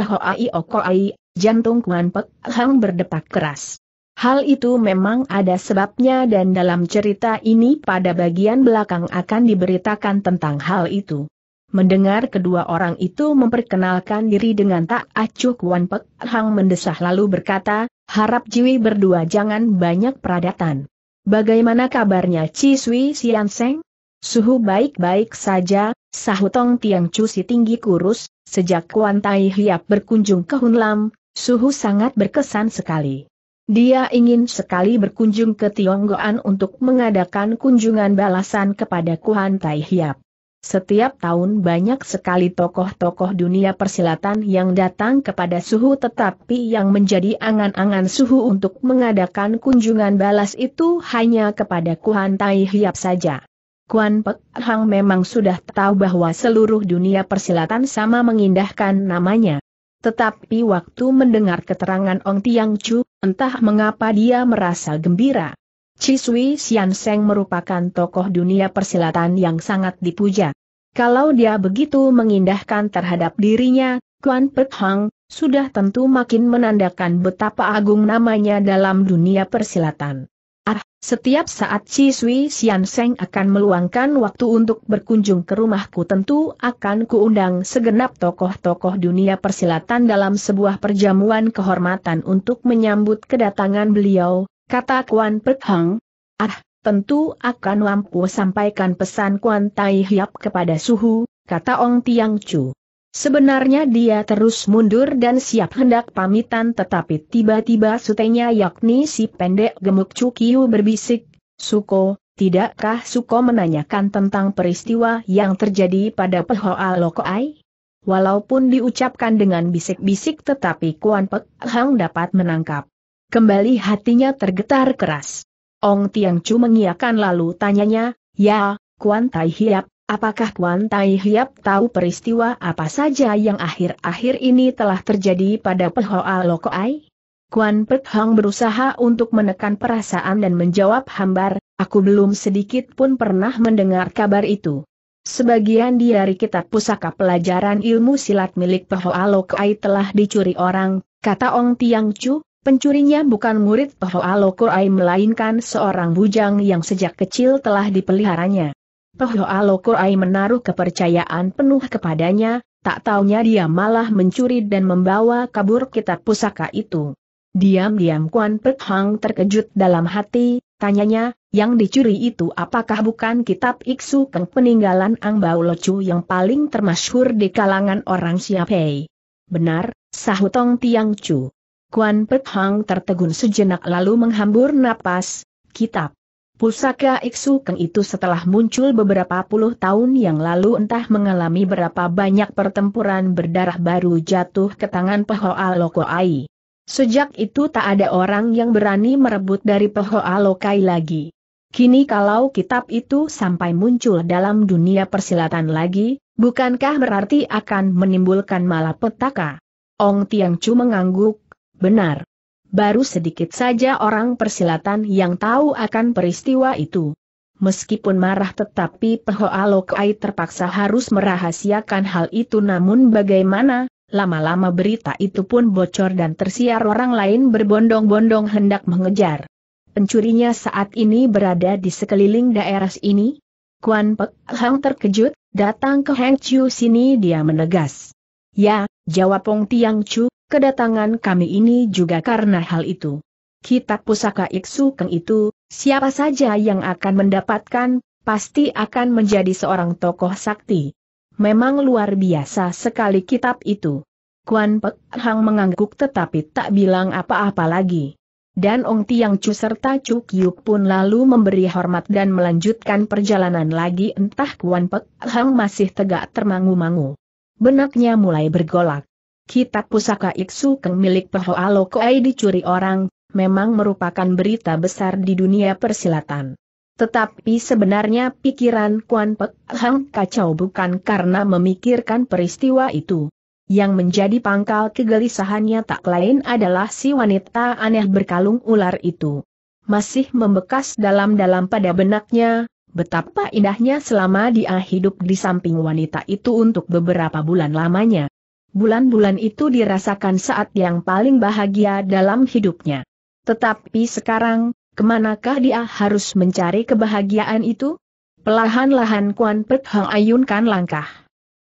Oko Ai, jantung Kuan Pek Hang berdetak keras. Hal itu memang ada sebabnya dan dalam cerita ini pada bagian belakang akan diberitakan tentang hal itu. Mendengar kedua orang itu memperkenalkan diri dengan tak acuh Wan Pek Hang mendesah lalu berkata, harap Jiwi berdua jangan banyak peradatan. Bagaimana kabarnya Ci Sui Sian Seng? Suhu baik-baik saja, sahutong Tiang Chu si tinggi kurus, sejak Kuan Tai Hiap berkunjung ke Hunlam, suhu sangat berkesan sekali. Dia ingin sekali berkunjung ke Tionggoan untuk mengadakan kunjungan balasan kepada Kuan Tai Hiap. Setiap tahun banyak sekali tokoh-tokoh dunia persilatan yang datang kepada suhu tetapi yang menjadi angan-angan suhu untuk mengadakan kunjungan balas itu hanya kepada Kuan Tai Hiap saja. Kuan Pek Hang memang sudah tahu bahwa seluruh dunia persilatan sama mengindahkan namanya. Tetapi waktu mendengar keterangan Ong Tiang Chu, entah mengapa dia merasa gembira. Chisui Sian Seng merupakan tokoh dunia persilatan yang sangat dipuja. Kalau dia begitu mengindahkan terhadap dirinya, Kuan Pek Hang, sudah tentu makin menandakan betapa agung namanya dalam dunia persilatan. Ah, setiap saat Si Sui Sian Seng akan meluangkan waktu untuk berkunjung ke rumahku tentu akan kuundang segenap tokoh-tokoh dunia persilatan dalam sebuah perjamuan kehormatan untuk menyambut kedatangan beliau, kata Kuan Pek Hang. Ah, tentu akan mampu sampaikan pesan Kuan Tai Hiap kepada Suhu, kata Ong Tiang Chu. Sebenarnya dia terus mundur dan siap hendak pamitan tetapi tiba-tiba sutenya yakni si pendek gemuk Cukiu berbisik, Suko, tidakkah Suko menanyakan tentang peristiwa yang terjadi pada Pehoa Lokoai? Walaupun diucapkan dengan bisik-bisik tetapi Kuan Pek Hang dapat menangkap. Kembali hatinya tergetar keras. Ong Tiang Chu mengiakan lalu tanyanya, ya, Kuan Tai Hiap, Apakah Kuan Tai Hiap tahu peristiwa apa saja yang akhir-akhir ini telah terjadi pada Pehoa Lokoai? Kuan Pek Hang berusaha untuk menekan perasaan dan menjawab hambar, aku belum sedikit pun pernah mendengar kabar itu. Sebagian dari kitab pusaka pelajaran ilmu silat milik Pehoa Lokoai telah dicuri orang, kata Ong Tiang Chu, Pencurinya bukan murid Peho Alokurai melainkan seorang bujang yang sejak kecil telah dipeliharanya. Pehoa Lokorai menaruh kepercayaan penuh kepadanya, tak taunya dia malah mencuri dan membawa kabur kitab pusaka itu. Diam-diam Kuan Pek Hang terkejut dalam hati, tanyanya, yang dicuri itu apakah bukan kitab Iksu Keng peninggalan Ang Bao Locu yang paling termasyhur di kalangan orang Siapei? Benar, sahutong Tiang Chu. Kuan Pek Hang tertegun sejenak lalu menghambur napas, kitab. Pusaka Iksu Keng itu setelah muncul beberapa puluh tahun yang lalu entah mengalami berapa banyak pertempuran berdarah baru jatuh ke tangan Pehoa Lokoai. Sejak itu tak ada orang yang berani merebut dari Pehoa Lokai lagi. Kini kalau kitab itu sampai muncul dalam dunia persilatan lagi, bukankah berarti akan menimbulkan malapetaka? Ong Tiang Chu mengangguk, benar baru sedikit saja orang persilatan yang tahu akan peristiwa itu. Meskipun marah tetapi Pehoa Alokai terpaksa harus merahasiakan hal itu namun bagaimana, lama-lama berita itu pun bocor dan tersiar orang lain berbondong-bondong hendak mengejar. Pencurinya saat ini berada di sekeliling daerah ini? Kuan Pek Hang terkejut, datang ke Heng Chiu sini dia menegas. Ya, jawab Pong Tiang Chu, Kedatangan kami ini juga karena hal itu. Kitab pusaka Iksu Keng itu, siapa saja yang akan mendapatkan, pasti akan menjadi seorang tokoh sakti. Memang luar biasa sekali kitab itu. Kuan Pek Hang mengangguk tetapi tak bilang apa-apa lagi. Dan Ong Tiang Chu serta Chu Kiu pun lalu memberi hormat dan melanjutkan perjalanan lagi entah Kuan Pek Hang masih tegak termangu-mangu. Benaknya mulai bergolak kitab pusaka Iksu Keng milik alo Lokoai dicuri orang, memang merupakan berita besar di dunia persilatan. Tetapi sebenarnya pikiran Kuan Pek Hang kacau bukan karena memikirkan peristiwa itu. Yang menjadi pangkal kegelisahannya tak lain adalah si wanita aneh berkalung ular itu. Masih membekas dalam-dalam pada benaknya, betapa indahnya selama dia hidup di samping wanita itu untuk beberapa bulan lamanya bulan-bulan itu dirasakan saat yang paling bahagia dalam hidupnya. Tetapi sekarang, kemanakah dia harus mencari kebahagiaan itu? Pelahan-lahan Kuan Pek Hong ayunkan langkah.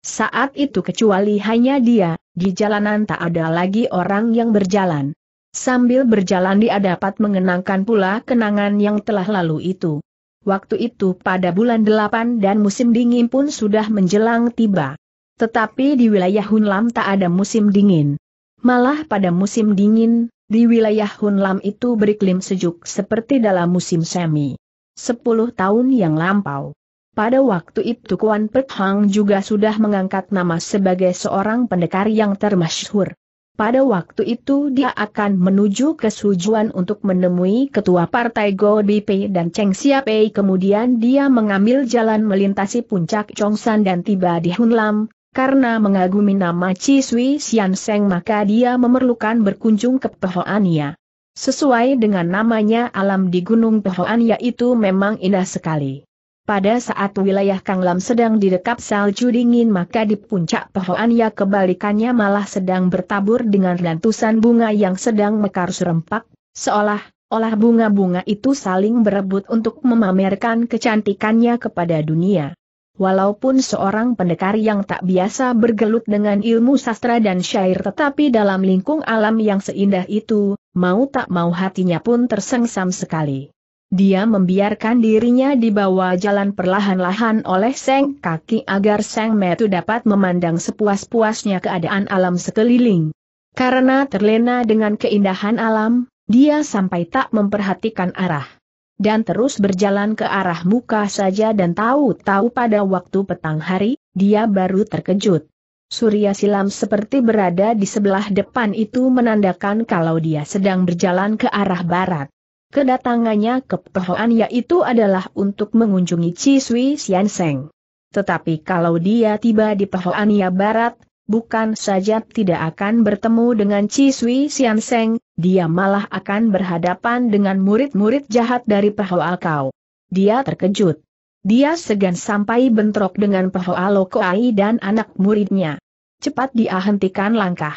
Saat itu kecuali hanya dia, di jalanan tak ada lagi orang yang berjalan. Sambil berjalan dia dapat mengenangkan pula kenangan yang telah lalu itu. Waktu itu pada bulan delapan dan musim dingin pun sudah menjelang tiba. Tetapi di wilayah Hunlam tak ada musim dingin. Malah pada musim dingin, di wilayah Hunlam itu beriklim sejuk seperti dalam musim semi. Sepuluh tahun yang lampau. Pada waktu itu Kuan Pek Hang juga sudah mengangkat nama sebagai seorang pendekar yang termasyhur. Pada waktu itu dia akan menuju ke Sujuan untuk menemui ketua partai Go Bipei dan Cheng Siapei kemudian dia mengambil jalan melintasi puncak Chongsan dan tiba di Hunlam, karena mengagumi nama Chi Sui Xian Seng maka dia memerlukan berkunjung ke Pehoania. Sesuai dengan namanya alam di Gunung Pehoania itu memang indah sekali. Pada saat wilayah Kanglam sedang didekap salju dingin maka di puncak Pehoania kebalikannya malah sedang bertabur dengan lantusan bunga yang sedang mekar serempak, seolah olah bunga-bunga itu saling berebut untuk memamerkan kecantikannya kepada dunia. Walaupun seorang pendekar yang tak biasa bergelut dengan ilmu sastra dan syair tetapi dalam lingkung alam yang seindah itu, mau tak mau hatinya pun tersengsam sekali. Dia membiarkan dirinya dibawa jalan perlahan-lahan oleh seng kaki agar seng metu dapat memandang sepuas-puasnya keadaan alam sekeliling. Karena terlena dengan keindahan alam, dia sampai tak memperhatikan arah dan terus berjalan ke arah muka saja dan tahu-tahu pada waktu petang hari, dia baru terkejut. Surya silam seperti berada di sebelah depan itu menandakan kalau dia sedang berjalan ke arah barat. Kedatangannya ke Pehoan yaitu adalah untuk mengunjungi Ciswi Sianseng. Tetapi kalau dia tiba di ya Barat, bukan saja tidak akan bertemu dengan Chi Sui dia malah akan berhadapan dengan murid-murid jahat dari al Kau. Dia terkejut. Dia segan sampai bentrok dengan Pahoa Lokoai dan anak muridnya. Cepat dia hentikan langkah.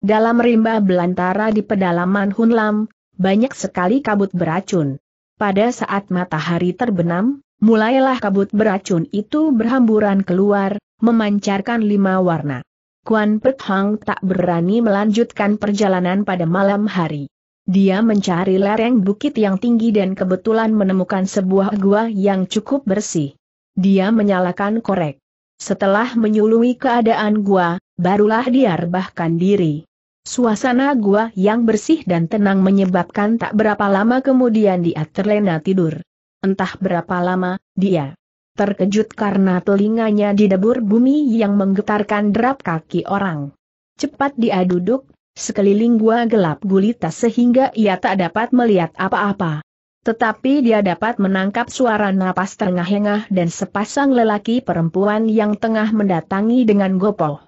Dalam rimba belantara di pedalaman Hunlam, banyak sekali kabut beracun. Pada saat matahari terbenam, mulailah kabut beracun itu berhamburan keluar, memancarkan lima warna. Kuan Pek Hang tak berani melanjutkan perjalanan pada malam hari. Dia mencari lereng bukit yang tinggi dan kebetulan menemukan sebuah gua yang cukup bersih. Dia menyalakan korek. Setelah menyului keadaan gua, barulah dia rebahkan diri. Suasana gua yang bersih dan tenang menyebabkan tak berapa lama kemudian dia terlena tidur. Entah berapa lama, dia terkejut karena telinganya didebur bumi yang menggetarkan derap kaki orang. Cepat dia duduk, sekeliling gua gelap gulita sehingga ia tak dapat melihat apa-apa. Tetapi dia dapat menangkap suara napas terengah-engah dan sepasang lelaki perempuan yang tengah mendatangi dengan gopoh.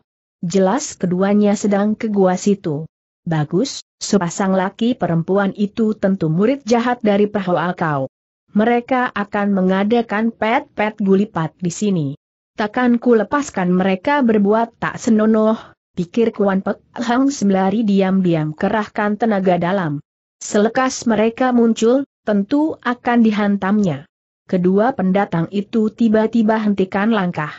Jelas keduanya sedang ke gua situ. Bagus, sepasang laki perempuan itu tentu murid jahat dari perahu kau mereka akan mengadakan pet-pet gulipat di sini. Takkan ku lepaskan mereka berbuat tak senonoh, pikir Kuan Pek Hang sembari diam-diam kerahkan tenaga dalam. Selekas mereka muncul, tentu akan dihantamnya. Kedua pendatang itu tiba-tiba hentikan langkah.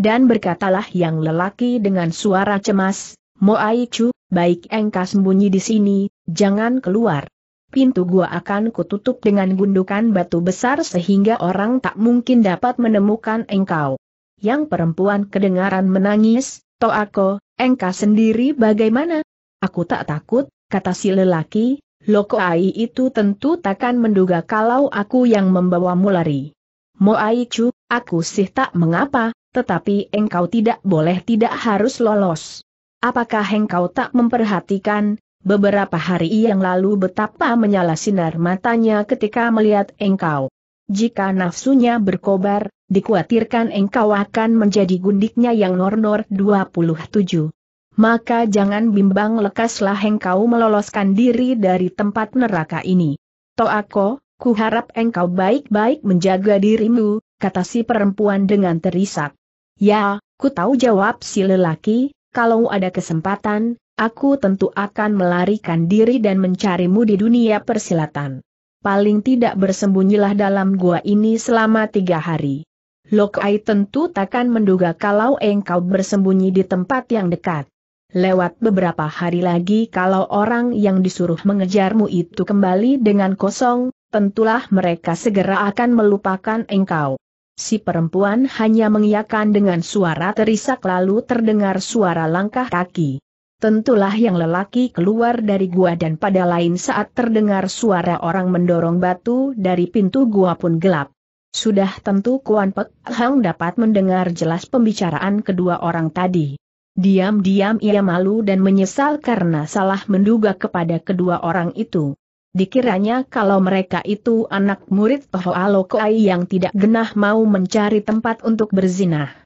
Dan berkatalah yang lelaki dengan suara cemas, Moai Chu, baik engkau sembunyi di sini, jangan keluar pintu gua akan kututup dengan gundukan batu besar sehingga orang tak mungkin dapat menemukan engkau. Yang perempuan kedengaran menangis, aku, engkau sendiri bagaimana? Aku tak takut, kata si lelaki, Loko Ai itu tentu takkan menduga kalau aku yang membawamu lari. Mo Chu, aku sih tak mengapa, tetapi engkau tidak boleh tidak harus lolos. Apakah engkau tak memperhatikan, Beberapa hari yang lalu betapa menyala sinar matanya ketika melihat engkau. Jika nafsunya berkobar, dikhawatirkan engkau akan menjadi gundiknya yang nor-nor 27. Maka jangan bimbang lekaslah engkau meloloskan diri dari tempat neraka ini. Toako, ku harap engkau baik-baik menjaga dirimu, kata si perempuan dengan terisak. Ya, ku tahu jawab si lelaki, kalau ada kesempatan, aku tentu akan melarikan diri dan mencarimu di dunia persilatan. Paling tidak bersembunyilah dalam gua ini selama tiga hari. Lokai tentu takkan menduga kalau engkau bersembunyi di tempat yang dekat. Lewat beberapa hari lagi kalau orang yang disuruh mengejarmu itu kembali dengan kosong, tentulah mereka segera akan melupakan engkau. Si perempuan hanya mengiyakan dengan suara terisak lalu terdengar suara langkah kaki. Tentulah yang lelaki keluar dari gua dan pada lain saat terdengar suara orang mendorong batu dari pintu gua pun gelap. Sudah tentu Kuan Pek Hang dapat mendengar jelas pembicaraan kedua orang tadi. Diam-diam ia malu dan menyesal karena salah menduga kepada kedua orang itu. Dikiranya kalau mereka itu anak murid Toho Alokoai yang tidak genah mau mencari tempat untuk berzinah.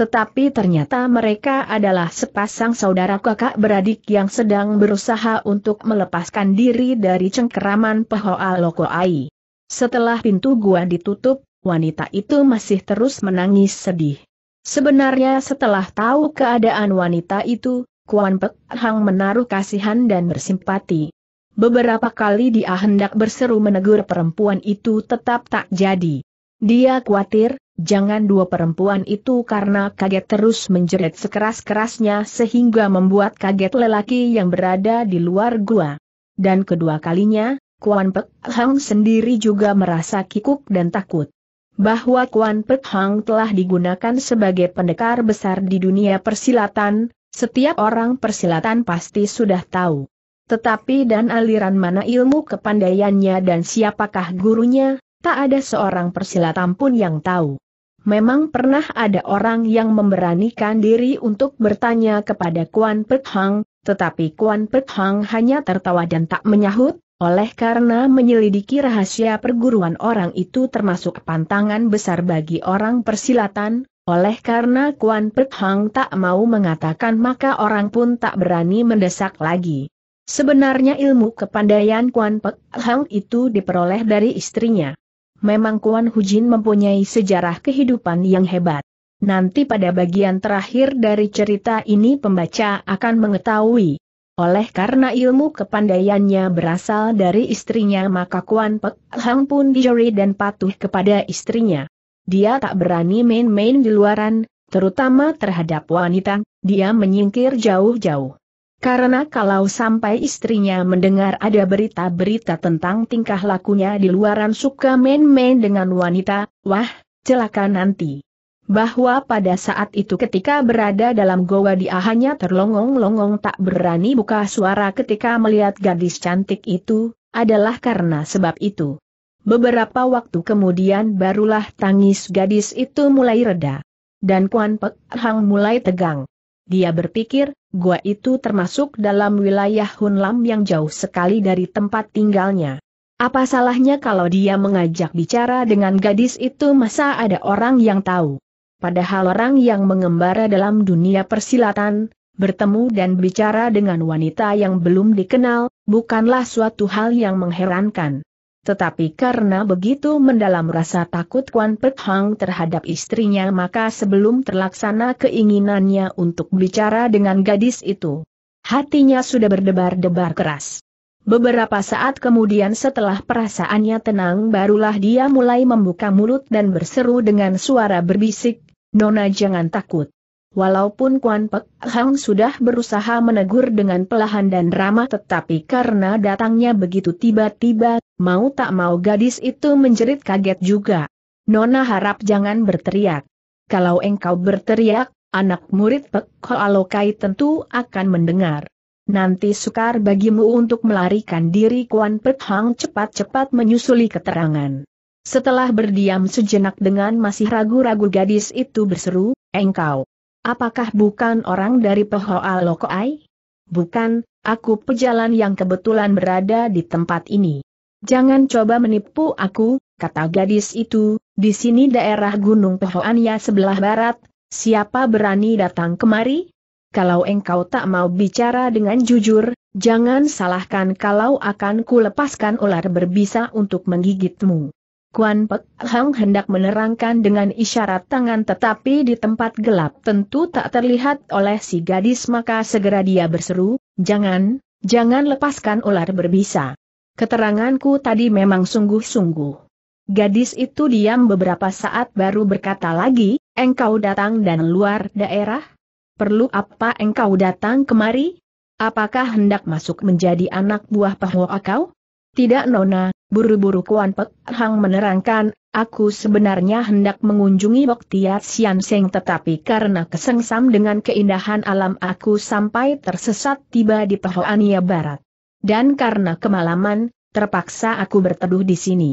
Tetapi ternyata mereka adalah sepasang saudara kakak beradik yang sedang berusaha untuk melepaskan diri dari cengkeraman Pehoa Lokoai. Setelah pintu gua ditutup, wanita itu masih terus menangis sedih. Sebenarnya setelah tahu keadaan wanita itu, Kuan Pek Hang menaruh kasihan dan bersimpati. Beberapa kali dia hendak berseru menegur perempuan itu tetap tak jadi. Dia khawatir, Jangan dua perempuan itu karena kaget terus menjerit sekeras-kerasnya sehingga membuat kaget lelaki yang berada di luar gua. Dan kedua kalinya, Kuan Pek Hang sendiri juga merasa kikuk dan takut. Bahwa Kuan Pek Hang telah digunakan sebagai pendekar besar di dunia persilatan, setiap orang persilatan pasti sudah tahu. Tetapi dan aliran mana ilmu kepandaiannya dan siapakah gurunya, tak ada seorang persilatan pun yang tahu. Memang pernah ada orang yang memberanikan diri untuk bertanya kepada Kuan Pek Hang, tetapi Kuan Pek Hang hanya tertawa dan tak menyahut, oleh karena menyelidiki rahasia perguruan orang itu termasuk pantangan besar bagi orang persilatan, oleh karena Kuan Pek Hang tak mau mengatakan maka orang pun tak berani mendesak lagi. Sebenarnya ilmu kepandaian Kuan Pek Hang itu diperoleh dari istrinya memang Kuan Hujin mempunyai sejarah kehidupan yang hebat. Nanti pada bagian terakhir dari cerita ini pembaca akan mengetahui. Oleh karena ilmu kepandaiannya berasal dari istrinya maka Kuan Pek Hang pun dijeri dan patuh kepada istrinya. Dia tak berani main-main di luaran, terutama terhadap wanita, dia menyingkir jauh-jauh. Karena kalau sampai istrinya mendengar ada berita-berita tentang tingkah lakunya di luaran suka main-main dengan wanita, wah, celaka nanti. Bahwa pada saat itu ketika berada dalam goa dia hanya terlongong-longong tak berani buka suara ketika melihat gadis cantik itu, adalah karena sebab itu. Beberapa waktu kemudian barulah tangis gadis itu mulai reda. Dan Kuan Pek Hang mulai tegang. Dia berpikir, gua itu termasuk dalam wilayah Hunlam yang jauh sekali dari tempat tinggalnya. Apa salahnya kalau dia mengajak bicara dengan gadis itu masa ada orang yang tahu? Padahal orang yang mengembara dalam dunia persilatan, bertemu dan bicara dengan wanita yang belum dikenal, bukanlah suatu hal yang mengherankan. Tetapi karena begitu mendalam rasa takut Kuan Pek Hang terhadap istrinya maka sebelum terlaksana keinginannya untuk bicara dengan gadis itu, hatinya sudah berdebar-debar keras. Beberapa saat kemudian setelah perasaannya tenang barulah dia mulai membuka mulut dan berseru dengan suara berbisik, Nona jangan takut. Walaupun Kuan Pek Hang sudah berusaha menegur dengan pelahan dan ramah tetapi karena datangnya begitu tiba-tiba, mau tak mau gadis itu menjerit kaget juga. Nona harap jangan berteriak. Kalau engkau berteriak, anak murid Pek Alokai tentu akan mendengar. Nanti sukar bagimu untuk melarikan diri Kuan Pek Hang cepat-cepat menyusuli keterangan. Setelah berdiam sejenak dengan masih ragu-ragu gadis itu berseru, engkau. Apakah bukan orang dari Pehoa Lokoai? Bukan, aku pejalan yang kebetulan berada di tempat ini. Jangan coba menipu aku, kata gadis itu, di sini daerah Gunung Pehoanya sebelah barat, siapa berani datang kemari? Kalau engkau tak mau bicara dengan jujur, jangan salahkan kalau akan kulepaskan ular berbisa untuk menggigitmu. Kuan Pek Hang hendak menerangkan dengan isyarat tangan tetapi di tempat gelap tentu tak terlihat oleh si gadis maka segera dia berseru, jangan, jangan lepaskan ular berbisa. Keteranganku tadi memang sungguh-sungguh. Gadis itu diam beberapa saat baru berkata lagi, engkau datang dan luar daerah? Perlu apa engkau datang kemari? Apakah hendak masuk menjadi anak buah pahwa kau? Tidak nona, Buru-buru Kuan Pek Hang menerangkan, aku sebenarnya hendak mengunjungi Boktiat Sian Seng tetapi karena kesengsam dengan keindahan alam aku sampai tersesat tiba di Pahoania Barat. Dan karena kemalaman, terpaksa aku berteduh di sini.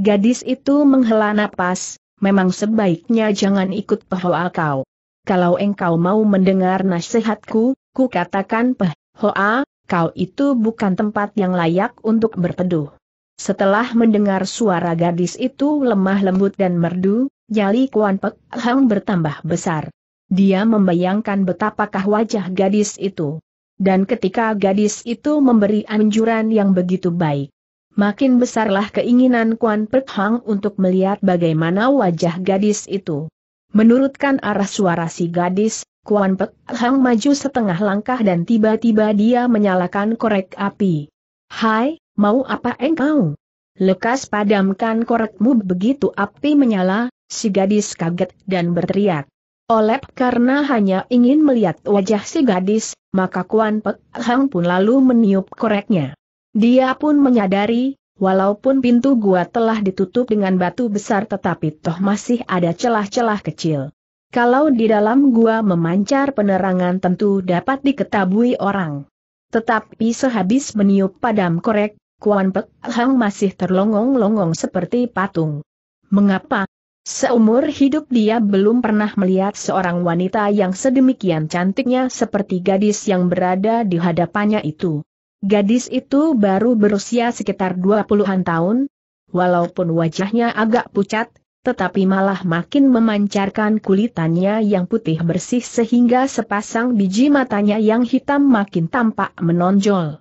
Gadis itu menghela napas, memang sebaiknya jangan ikut Pahoa kau. Kalau engkau mau mendengar nasihatku, ku katakan Pahoa, kau itu bukan tempat yang layak untuk berteduh. Setelah mendengar suara gadis itu lemah lembut dan merdu, nyali Kuan Pek Hang bertambah besar. Dia membayangkan betapakah wajah gadis itu. Dan ketika gadis itu memberi anjuran yang begitu baik, makin besarlah keinginan Kuan Pek Hang untuk melihat bagaimana wajah gadis itu. Menurutkan arah suara si gadis, Kuan Pek Hang maju setengah langkah dan tiba-tiba dia menyalakan korek api. Hai, mau apa engkau? Lekas padamkan korekmu begitu api menyala, si gadis kaget dan berteriak. Oleh karena hanya ingin melihat wajah si gadis, maka Kuan Pek Hang pun lalu meniup koreknya. Dia pun menyadari, walaupun pintu gua telah ditutup dengan batu besar tetapi toh masih ada celah-celah kecil. Kalau di dalam gua memancar penerangan tentu dapat diketahui orang. Tetapi sehabis meniup padam korek, Kuan Pek Hang masih terlongong-longong seperti patung. Mengapa? Seumur hidup dia belum pernah melihat seorang wanita yang sedemikian cantiknya seperti gadis yang berada di hadapannya itu. Gadis itu baru berusia sekitar 20-an tahun, walaupun wajahnya agak pucat, tetapi malah makin memancarkan kulitannya yang putih bersih sehingga sepasang biji matanya yang hitam makin tampak menonjol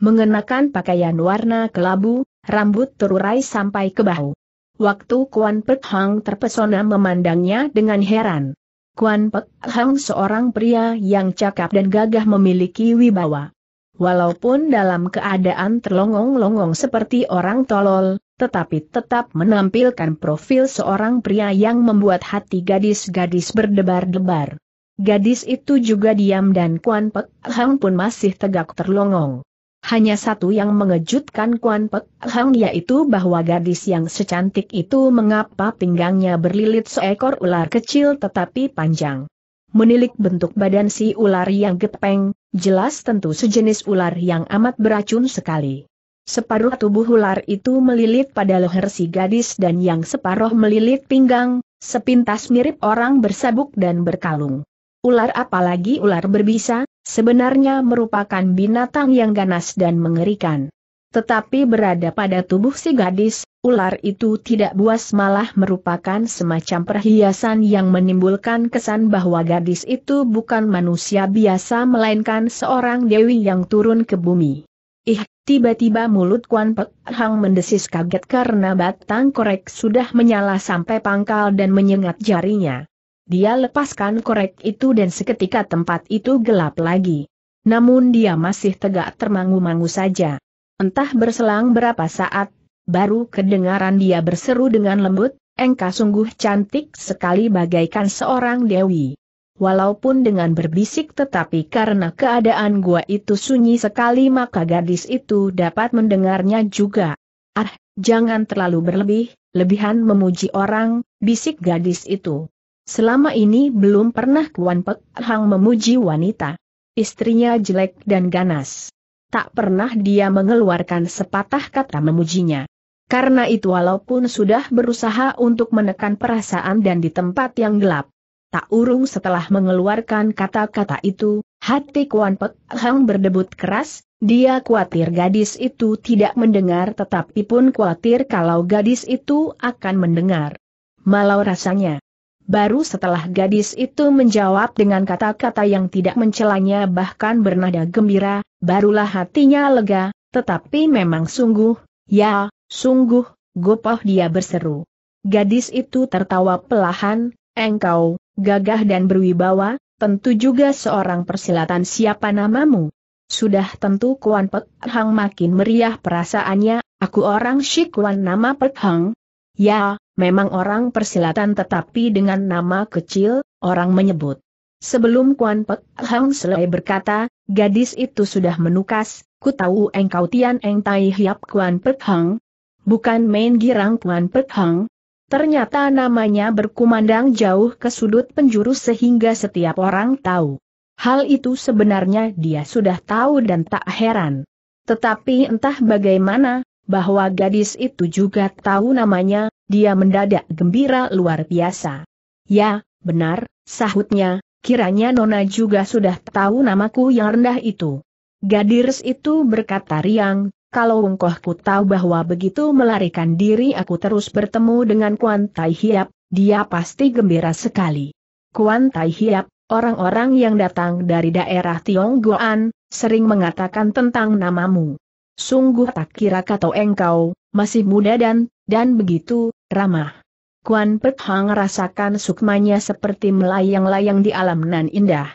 mengenakan pakaian warna kelabu, rambut terurai sampai ke bahu. Waktu Kuan Pek Hang terpesona memandangnya dengan heran. Kuan Pek Hang seorang pria yang cakap dan gagah memiliki wibawa. Walaupun dalam keadaan terlongong-longong seperti orang tolol, tetapi tetap menampilkan profil seorang pria yang membuat hati gadis-gadis berdebar-debar. Gadis itu juga diam dan Kuan Pek Hang pun masih tegak terlongong. Hanya satu yang mengejutkan Kuan Pek Hang yaitu bahwa gadis yang secantik itu mengapa pinggangnya berlilit seekor ular kecil tetapi panjang. Menilik bentuk badan si ular yang gepeng, jelas tentu sejenis ular yang amat beracun sekali. Separuh tubuh ular itu melilit pada leher si gadis dan yang separuh melilit pinggang, sepintas mirip orang bersabuk dan berkalung. Ular apalagi ular berbisa, Sebenarnya merupakan binatang yang ganas dan mengerikan. Tetapi berada pada tubuh si gadis, ular itu tidak buas malah merupakan semacam perhiasan yang menimbulkan kesan bahwa gadis itu bukan manusia biasa melainkan seorang dewi yang turun ke bumi. Ih, tiba-tiba mulut Kuan Pek Hang mendesis kaget karena batang korek sudah menyala sampai pangkal dan menyengat jarinya. Dia lepaskan korek itu dan seketika tempat itu gelap lagi. Namun dia masih tegak termangu-mangu saja. Entah berselang berapa saat, baru kedengaran dia berseru dengan lembut, Engka sungguh cantik sekali bagaikan seorang dewi. Walaupun dengan berbisik tetapi karena keadaan gua itu sunyi sekali maka gadis itu dapat mendengarnya juga. Ah, jangan terlalu berlebih, lebihan memuji orang, bisik gadis itu. Selama ini belum pernah Kuan Pek Hang memuji wanita. Istrinya jelek dan ganas. Tak pernah dia mengeluarkan sepatah kata memujinya. Karena itu walaupun sudah berusaha untuk menekan perasaan dan di tempat yang gelap. Tak urung setelah mengeluarkan kata-kata itu, hati Kuan Pek Hang berdebut keras, dia khawatir gadis itu tidak mendengar tetapi pun khawatir kalau gadis itu akan mendengar. Malau rasanya, Baru setelah gadis itu menjawab dengan kata-kata yang tidak mencelanya bahkan bernada gembira, barulah hatinya lega, tetapi memang sungguh, ya, sungguh, gopoh dia berseru. Gadis itu tertawa pelahan, engkau, gagah dan berwibawa, tentu juga seorang persilatan siapa namamu. Sudah tentu Kuan Pek Hang makin meriah perasaannya, aku orang Shikuan nama Pek Hang. Ya, memang orang persilatan tetapi dengan nama kecil, orang menyebut. Sebelum Kuan Pek Hang Selai berkata, gadis itu sudah menukas, ku tahu engkau Tian Eng Tai Hiap Kuan Pek Hang. Bukan main girang Kuan Pek Hang, Ternyata namanya berkumandang jauh ke sudut penjuru sehingga setiap orang tahu. Hal itu sebenarnya dia sudah tahu dan tak heran. Tetapi entah bagaimana, bahwa gadis itu juga tahu namanya, dia mendadak gembira luar biasa. Ya, benar, sahutnya, kiranya Nona juga sudah tahu namaku yang rendah itu. Gadis itu berkata riang, kalau engkau tahu bahwa begitu melarikan diri aku terus bertemu dengan Kuan Tai Hiap, dia pasti gembira sekali. Kuan Tai Hiap, orang-orang yang datang dari daerah Tionggoan, sering mengatakan tentang namamu. Sungguh tak kira kata engkau, masih muda dan, dan begitu, ramah. Kuan Pek Hang rasakan sukmanya seperti melayang-layang di alam nan indah.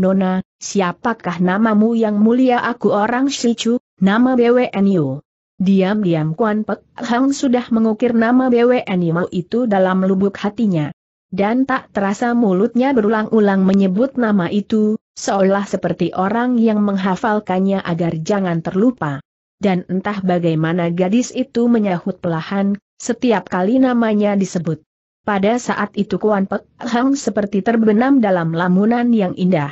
Nona, siapakah namamu yang mulia aku orang Shichu, nama BWNU? Diam-diam Kuan Pek Hang sudah mengukir nama BWNU itu dalam lubuk hatinya. Dan tak terasa mulutnya berulang-ulang menyebut nama itu, seolah seperti orang yang menghafalkannya agar jangan terlupa dan entah bagaimana gadis itu menyahut pelahan, setiap kali namanya disebut. Pada saat itu Kuan Pek Hang seperti terbenam dalam lamunan yang indah.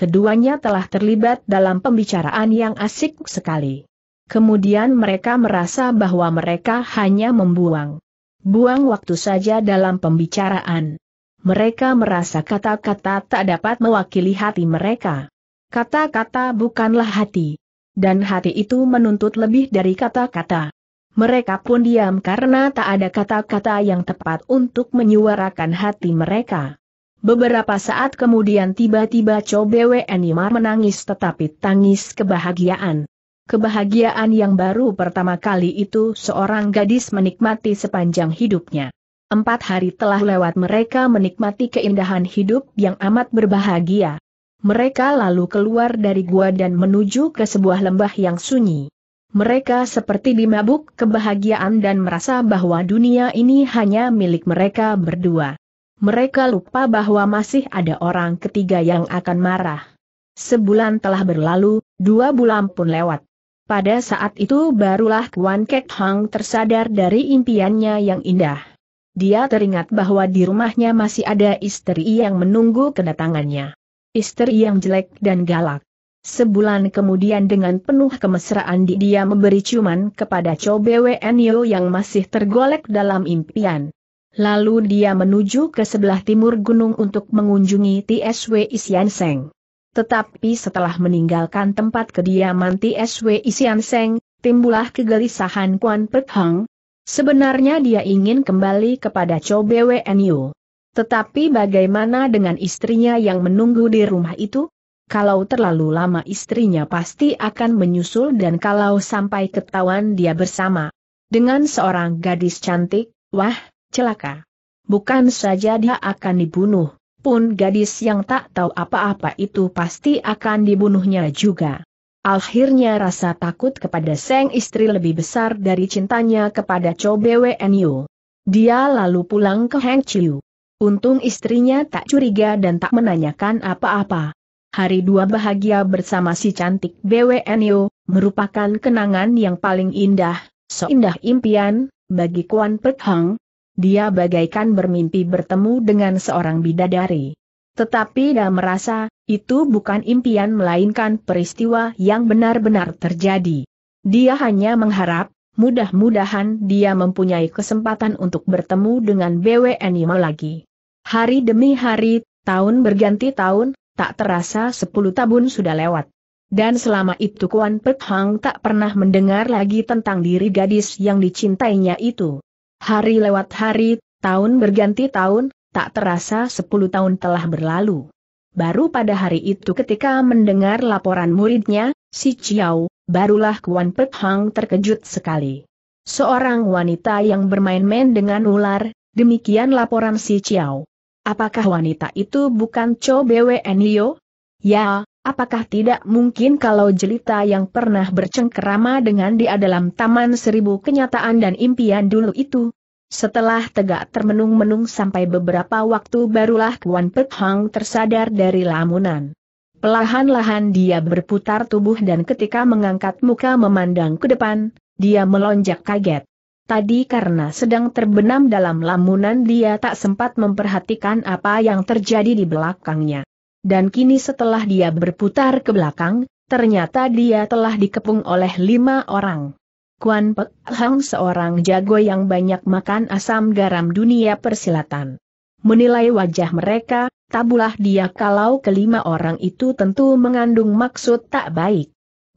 Keduanya telah terlibat dalam pembicaraan yang asik sekali. Kemudian mereka merasa bahwa mereka hanya membuang. Buang waktu saja dalam pembicaraan. Mereka merasa kata-kata tak dapat mewakili hati mereka. Kata-kata bukanlah hati dan hati itu menuntut lebih dari kata-kata. Mereka pun diam karena tak ada kata-kata yang tepat untuk menyuarakan hati mereka. Beberapa saat kemudian tiba-tiba Cobewe Enimar menangis tetapi tangis kebahagiaan. Kebahagiaan yang baru pertama kali itu seorang gadis menikmati sepanjang hidupnya. Empat hari telah lewat mereka menikmati keindahan hidup yang amat berbahagia. Mereka lalu keluar dari gua dan menuju ke sebuah lembah yang sunyi. Mereka seperti dimabuk kebahagiaan dan merasa bahwa dunia ini hanya milik mereka berdua. Mereka lupa bahwa masih ada orang ketiga yang akan marah. Sebulan telah berlalu, dua bulan pun lewat. Pada saat itu barulah Kuan Kek Hang tersadar dari impiannya yang indah. Dia teringat bahwa di rumahnya masih ada istri yang menunggu kedatangannya istri yang jelek dan galak. Sebulan kemudian dengan penuh kemesraan dia memberi ciuman kepada Cho BWNyo yang masih tergolek dalam impian. Lalu dia menuju ke sebelah timur gunung untuk mengunjungi TSW Isian Seng. Tetapi setelah meninggalkan tempat kediaman TSW Isian Seng, timbullah kegelisahan Kuan Pek Hang. Sebenarnya dia ingin kembali kepada Cho BWNyo. Tetapi bagaimana dengan istrinya yang menunggu di rumah itu? Kalau terlalu lama istrinya pasti akan menyusul dan kalau sampai ketahuan dia bersama dengan seorang gadis cantik, wah, celaka. Bukan saja dia akan dibunuh, pun gadis yang tak tahu apa-apa itu pasti akan dibunuhnya juga. Akhirnya rasa takut kepada seng istri lebih besar dari cintanya kepada Chobe Wenyu. Dia lalu pulang ke Chiu. Untung istrinya tak curiga dan tak menanyakan apa-apa. Hari dua bahagia bersama si cantik BWNU, merupakan kenangan yang paling indah, seindah impian, bagi Kuan Pek Hang. Dia bagaikan bermimpi bertemu dengan seorang bidadari. Tetapi dia merasa, itu bukan impian melainkan peristiwa yang benar-benar terjadi. Dia hanya mengharap, mudah-mudahan dia mempunyai kesempatan untuk bertemu dengan BWNU lagi. Hari demi hari, tahun berganti tahun, tak terasa sepuluh tahun sudah lewat. Dan selama itu Kuan Pek Hang tak pernah mendengar lagi tentang diri gadis yang dicintainya itu. Hari lewat hari, tahun berganti tahun, tak terasa sepuluh tahun telah berlalu. Baru pada hari itu ketika mendengar laporan muridnya, si Chiao, barulah Kuan Pek Hang terkejut sekali. Seorang wanita yang bermain-main dengan ular, demikian laporan si Chiao. Apakah wanita itu bukan Cho Bwe Ya, apakah tidak mungkin kalau jelita yang pernah bercengkerama dengan dia dalam taman seribu kenyataan dan impian dulu itu? Setelah tegak termenung-menung sampai beberapa waktu barulah Kuan Pek Hang tersadar dari lamunan. Pelahan-lahan dia berputar tubuh dan ketika mengangkat muka memandang ke depan, dia melonjak kaget. Tadi karena sedang terbenam dalam lamunan dia tak sempat memperhatikan apa yang terjadi di belakangnya. Dan kini setelah dia berputar ke belakang, ternyata dia telah dikepung oleh lima orang. Kuan Pek Hang seorang jago yang banyak makan asam garam dunia persilatan. Menilai wajah mereka, tabulah dia kalau kelima orang itu tentu mengandung maksud tak baik.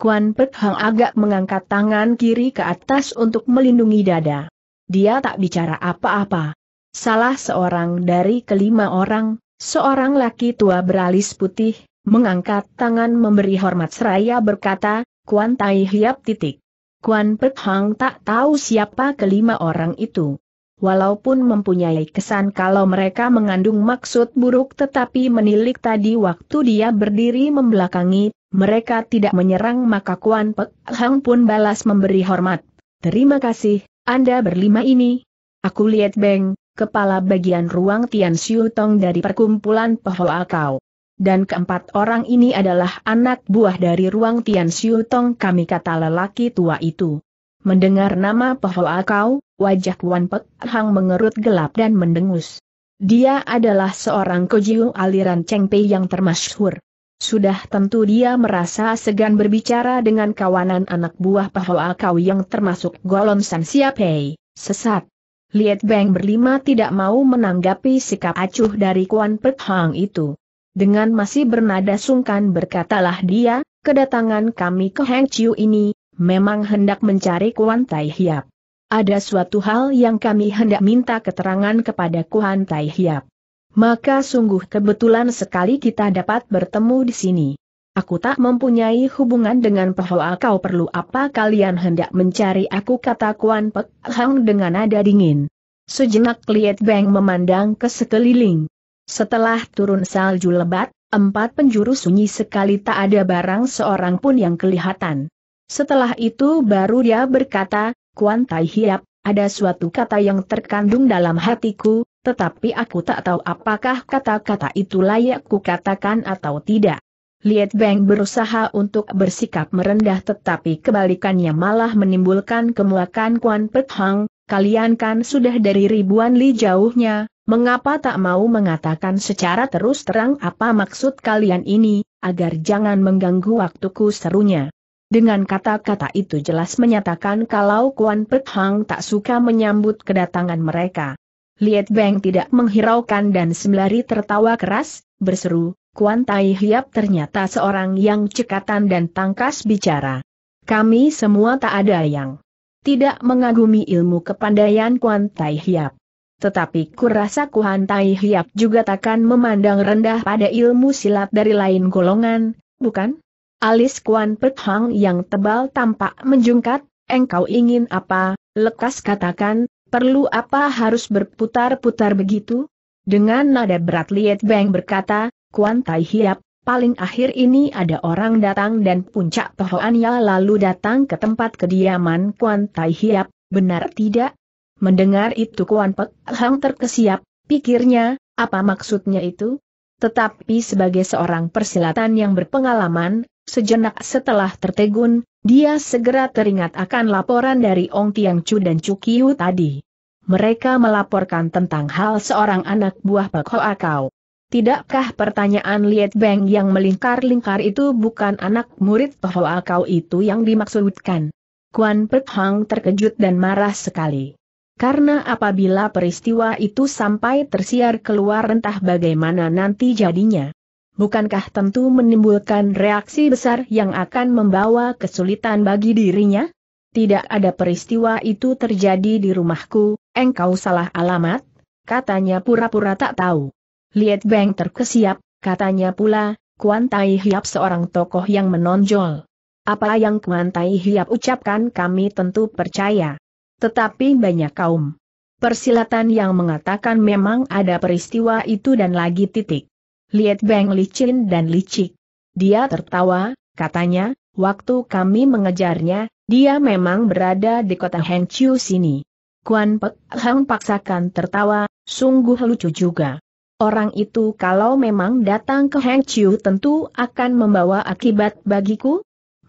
Kuan Pek Hang agak mengangkat tangan kiri ke atas untuk melindungi dada. Dia tak bicara apa-apa. Salah seorang dari kelima orang, seorang laki tua beralis putih, mengangkat tangan memberi hormat seraya berkata, Kuan Tai Hiap titik. Kuan Pek Hang tak tahu siapa kelima orang itu. Walaupun mempunyai kesan kalau mereka mengandung maksud buruk tetapi menilik tadi waktu dia berdiri membelakangi mereka tidak menyerang maka Kuan Pek Hang pun balas memberi hormat. Terima kasih, Anda berlima ini. Aku lihat Beng, kepala bagian ruang Tian Xiu Tong dari perkumpulan Pehoa Kau. Dan keempat orang ini adalah anak buah dari ruang Tian Xiu Tong kami kata lelaki tua itu. Mendengar nama Pehoa Kau, wajah Kuan Pek Hang mengerut gelap dan mendengus. Dia adalah seorang kojiu aliran Cheng Pei yang termasyhur. Sudah tentu dia merasa segan berbicara dengan kawanan anak buah Pahoa Kau yang termasuk Golon San Siapei, sesat. Liet Beng berlima tidak mau menanggapi sikap acuh dari Kuan Pek Hang itu. Dengan masih bernada sungkan berkatalah dia, kedatangan kami ke Heng Chiu ini, memang hendak mencari Kuan Tai Hiap. Ada suatu hal yang kami hendak minta keterangan kepada Kuan Tai Hiap. Maka sungguh kebetulan sekali kita dapat bertemu di sini. Aku tak mempunyai hubungan dengan pehoa kau perlu apa kalian hendak mencari aku kata Kuan Pek Hang dengan nada dingin. Sejenak Liet Beng memandang ke sekeliling. Setelah turun salju lebat, empat penjuru sunyi sekali tak ada barang seorang pun yang kelihatan. Setelah itu baru dia berkata, Kuan Tai Hiap, ada suatu kata yang terkandung dalam hatiku, tetapi aku tak tahu apakah kata-kata itu layak kukatakan atau tidak. Liet Beng berusaha untuk bersikap merendah tetapi kebalikannya malah menimbulkan kemuakan Kuan Pet Hang, kalian kan sudah dari ribuan li jauhnya, mengapa tak mau mengatakan secara terus terang apa maksud kalian ini, agar jangan mengganggu waktuku serunya. Dengan kata-kata itu jelas menyatakan kalau Kuan Pet Hang tak suka menyambut kedatangan mereka. Liet Beng tidak menghiraukan dan sembari tertawa keras, berseru, Kuan Tai Hiap ternyata seorang yang cekatan dan tangkas bicara. Kami semua tak ada yang tidak mengagumi ilmu kepandaian Kuan Tai Hiap. Tetapi kurasa Kuan Tai Hiap juga takkan memandang rendah pada ilmu silat dari lain golongan, bukan? Alis Kuan Pek Hang yang tebal tampak menjungkat, engkau ingin apa, lekas katakan, Perlu apa harus berputar-putar begitu? Dengan nada berat Liet Bang berkata, Kuan Tai Hiap, paling akhir ini ada orang datang dan puncak Tohoania ya lalu datang ke tempat kediaman Kuan Tai Hiap, benar tidak? Mendengar itu Kuan Pek Hang terkesiap, pikirnya, apa maksudnya itu? Tetapi sebagai seorang persilatan yang berpengalaman, sejenak setelah tertegun, dia segera teringat akan laporan dari Ong Tiang Chu dan Chu Kiu tadi. Mereka melaporkan tentang hal seorang anak buah Pak Hoa Kau. Tidakkah pertanyaan Liet Beng yang melingkar-lingkar itu bukan anak murid Tohoa Kau itu yang dimaksudkan? Kuan Pek Hang terkejut dan marah sekali. Karena apabila peristiwa itu sampai tersiar keluar entah bagaimana nanti jadinya. Bukankah tentu menimbulkan reaksi besar yang akan membawa kesulitan bagi dirinya? Tidak ada peristiwa itu terjadi di rumahku, engkau salah alamat, katanya pura-pura tak tahu. Liet Beng terkesiap, katanya pula, Kuan Tai Hiap seorang tokoh yang menonjol. Apa yang Kuan Tai Hiap ucapkan kami tentu percaya. Tetapi banyak kaum persilatan yang mengatakan memang ada peristiwa itu dan lagi titik. Liet Beng licin dan licik. Dia tertawa, katanya, waktu kami mengejarnya, dia memang berada di kota Hengqiu sini. Kuan Pek Hang paksakan tertawa, sungguh lucu juga. Orang itu kalau memang datang ke Hengqiu tentu akan membawa akibat bagiku,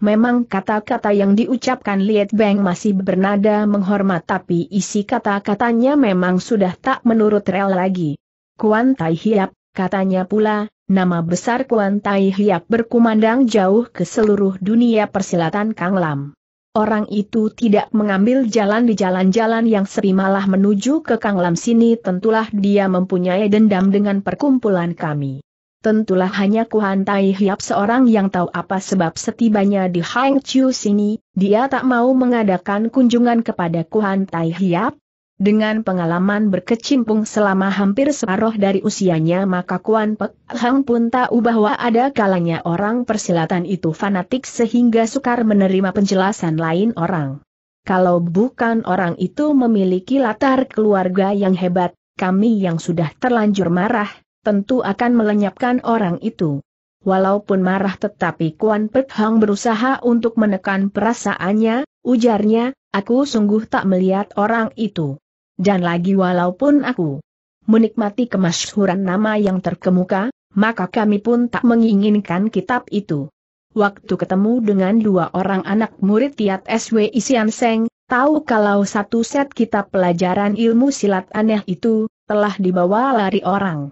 Memang kata-kata yang diucapkan Liet Beng masih bernada menghormat tapi isi kata-katanya memang sudah tak menurut rel lagi. Kuan Tai Hiap, katanya pula, nama besar Kuan Tai Hiap berkumandang jauh ke seluruh dunia persilatan Kang Lam. Orang itu tidak mengambil jalan di jalan-jalan yang sepi malah menuju ke Kang Lam sini tentulah dia mempunyai dendam dengan perkumpulan kami tentulah hanya Kuan Tai Hiap seorang yang tahu apa sebab setibanya di Hang Chiu sini, dia tak mau mengadakan kunjungan kepada Kuan Tai Hiap. Dengan pengalaman berkecimpung selama hampir separuh dari usianya maka Kuan Pek Hang pun tahu bahwa ada kalanya orang persilatan itu fanatik sehingga sukar menerima penjelasan lain orang. Kalau bukan orang itu memiliki latar keluarga yang hebat, kami yang sudah terlanjur marah, tentu akan melenyapkan orang itu. Walaupun marah tetapi Kuan Pek Hang berusaha untuk menekan perasaannya, ujarnya, aku sungguh tak melihat orang itu. Dan lagi walaupun aku menikmati kemasyhuran nama yang terkemuka, maka kami pun tak menginginkan kitab itu. Waktu ketemu dengan dua orang anak murid Tiat SW Isian Seng, tahu kalau satu set kitab pelajaran ilmu silat aneh itu, telah dibawa lari orang.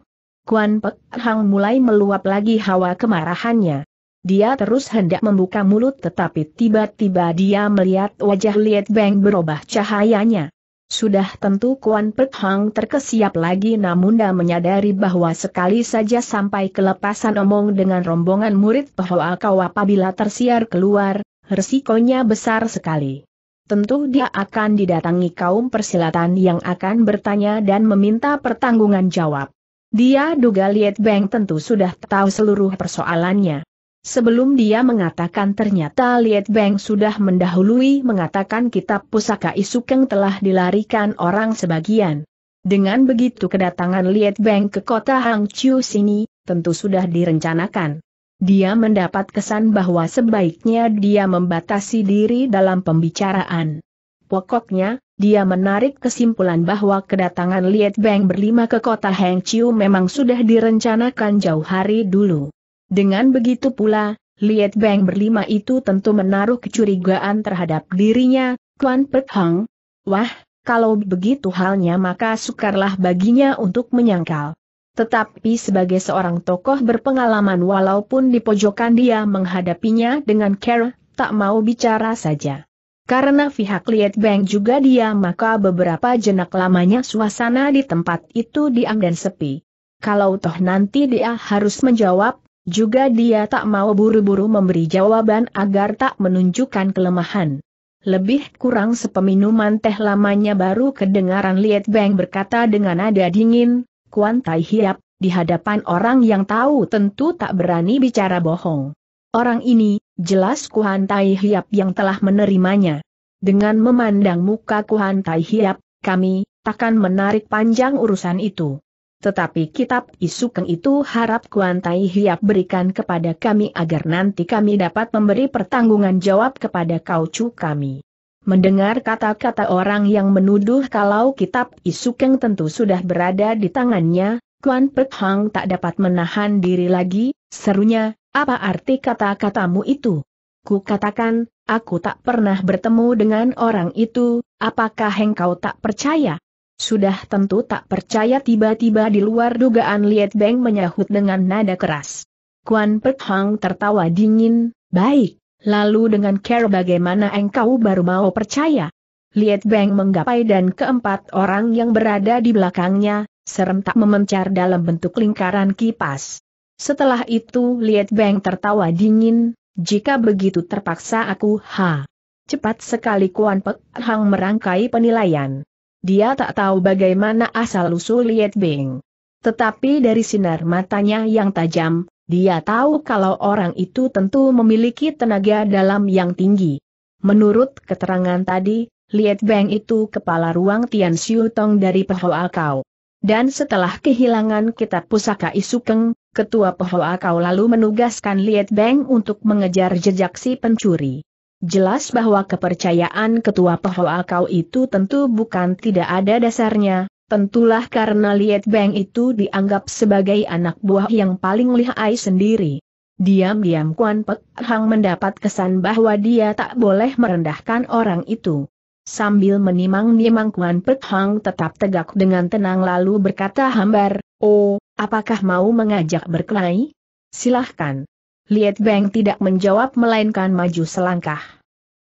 Kuan Pek Hang mulai meluap lagi hawa kemarahannya. Dia terus hendak membuka mulut tetapi tiba-tiba dia melihat wajah Liet Beng berubah cahayanya. Sudah tentu Kuan Pek Hang terkesiap lagi namun dia menyadari bahwa sekali saja sampai kelepasan omong dengan rombongan murid bahwa Kau apabila tersiar keluar, resikonya besar sekali. Tentu dia akan didatangi kaum persilatan yang akan bertanya dan meminta pertanggungan jawab. Dia duga Liet Beng tentu sudah tahu seluruh persoalannya. Sebelum dia mengatakan ternyata Liet Beng sudah mendahului mengatakan kitab pusaka Isukeng telah dilarikan orang sebagian. Dengan begitu kedatangan Liet Beng ke kota Hangzhou sini, tentu sudah direncanakan. Dia mendapat kesan bahwa sebaiknya dia membatasi diri dalam pembicaraan. Pokoknya, dia menarik kesimpulan bahwa kedatangan Liet Beng berlima ke kota Heng Chiu memang sudah direncanakan jauh hari dulu. Dengan begitu pula, Liet Beng berlima itu tentu menaruh kecurigaan terhadap dirinya, Tuan Pek Hang. Wah, kalau begitu halnya maka sukarlah baginya untuk menyangkal. Tetapi sebagai seorang tokoh berpengalaman walaupun di pojokan dia menghadapinya dengan care, tak mau bicara saja. Karena pihak Liet Bank juga dia, maka beberapa jenak lamanya suasana di tempat itu diam dan sepi. Kalau toh nanti dia harus menjawab, juga dia tak mau buru-buru memberi jawaban agar tak menunjukkan kelemahan. Lebih kurang sepeminuman teh lamanya baru kedengaran Liet Bank berkata dengan nada dingin, Kuan Tai Hiap, di hadapan orang yang tahu tentu tak berani bicara bohong. Orang ini, jelas Kuan Tai Hiap yang telah menerimanya. Dengan memandang muka Kuan Tai Hiap, kami takkan menarik panjang urusan itu. Tetapi kitab Isukeng itu harap Kuan Tai Hiap berikan kepada kami agar nanti kami dapat memberi pertanggungan jawab kepada kaucu kami. Mendengar kata-kata orang yang menuduh kalau kitab Isukeng tentu sudah berada di tangannya, Kuan Pek Hang tak dapat menahan diri lagi, serunya, apa arti kata-katamu itu? Ku katakan, aku tak pernah bertemu dengan orang itu, apakah engkau tak percaya? Sudah tentu tak percaya tiba-tiba di luar dugaan Liet Beng menyahut dengan nada keras. Kuan Pek tertawa dingin, baik, lalu dengan care bagaimana engkau baru mau percaya? Liet Beng menggapai dan keempat orang yang berada di belakangnya, serentak memencar dalam bentuk lingkaran kipas. Setelah itu Liet Beng tertawa dingin, jika begitu terpaksa aku ha. Cepat sekali Kuan Pek Hang merangkai penilaian. Dia tak tahu bagaimana asal-usul Liet Beng. Tetapi dari sinar matanya yang tajam, dia tahu kalau orang itu tentu memiliki tenaga dalam yang tinggi. Menurut keterangan tadi, Liet Beng itu kepala ruang Tian Xiu Tong dari Pehoa Kau. Dan setelah kehilangan kitab pusaka Isukeng, Ketua Pohoa Kau lalu menugaskan Liet Beng untuk mengejar jejak si pencuri. Jelas bahwa kepercayaan Ketua Pohoa Kau itu tentu bukan tidak ada dasarnya, tentulah karena Liet Beng itu dianggap sebagai anak buah yang paling lihai sendiri. Diam-diam Kuan Pek Hang mendapat kesan bahwa dia tak boleh merendahkan orang itu. Sambil menimang-nimang Kuan Pek Hang tetap tegak dengan tenang lalu berkata hambar, Oh, Apakah mau mengajak berkelahi? Silahkan. Liet Beng tidak menjawab melainkan maju selangkah.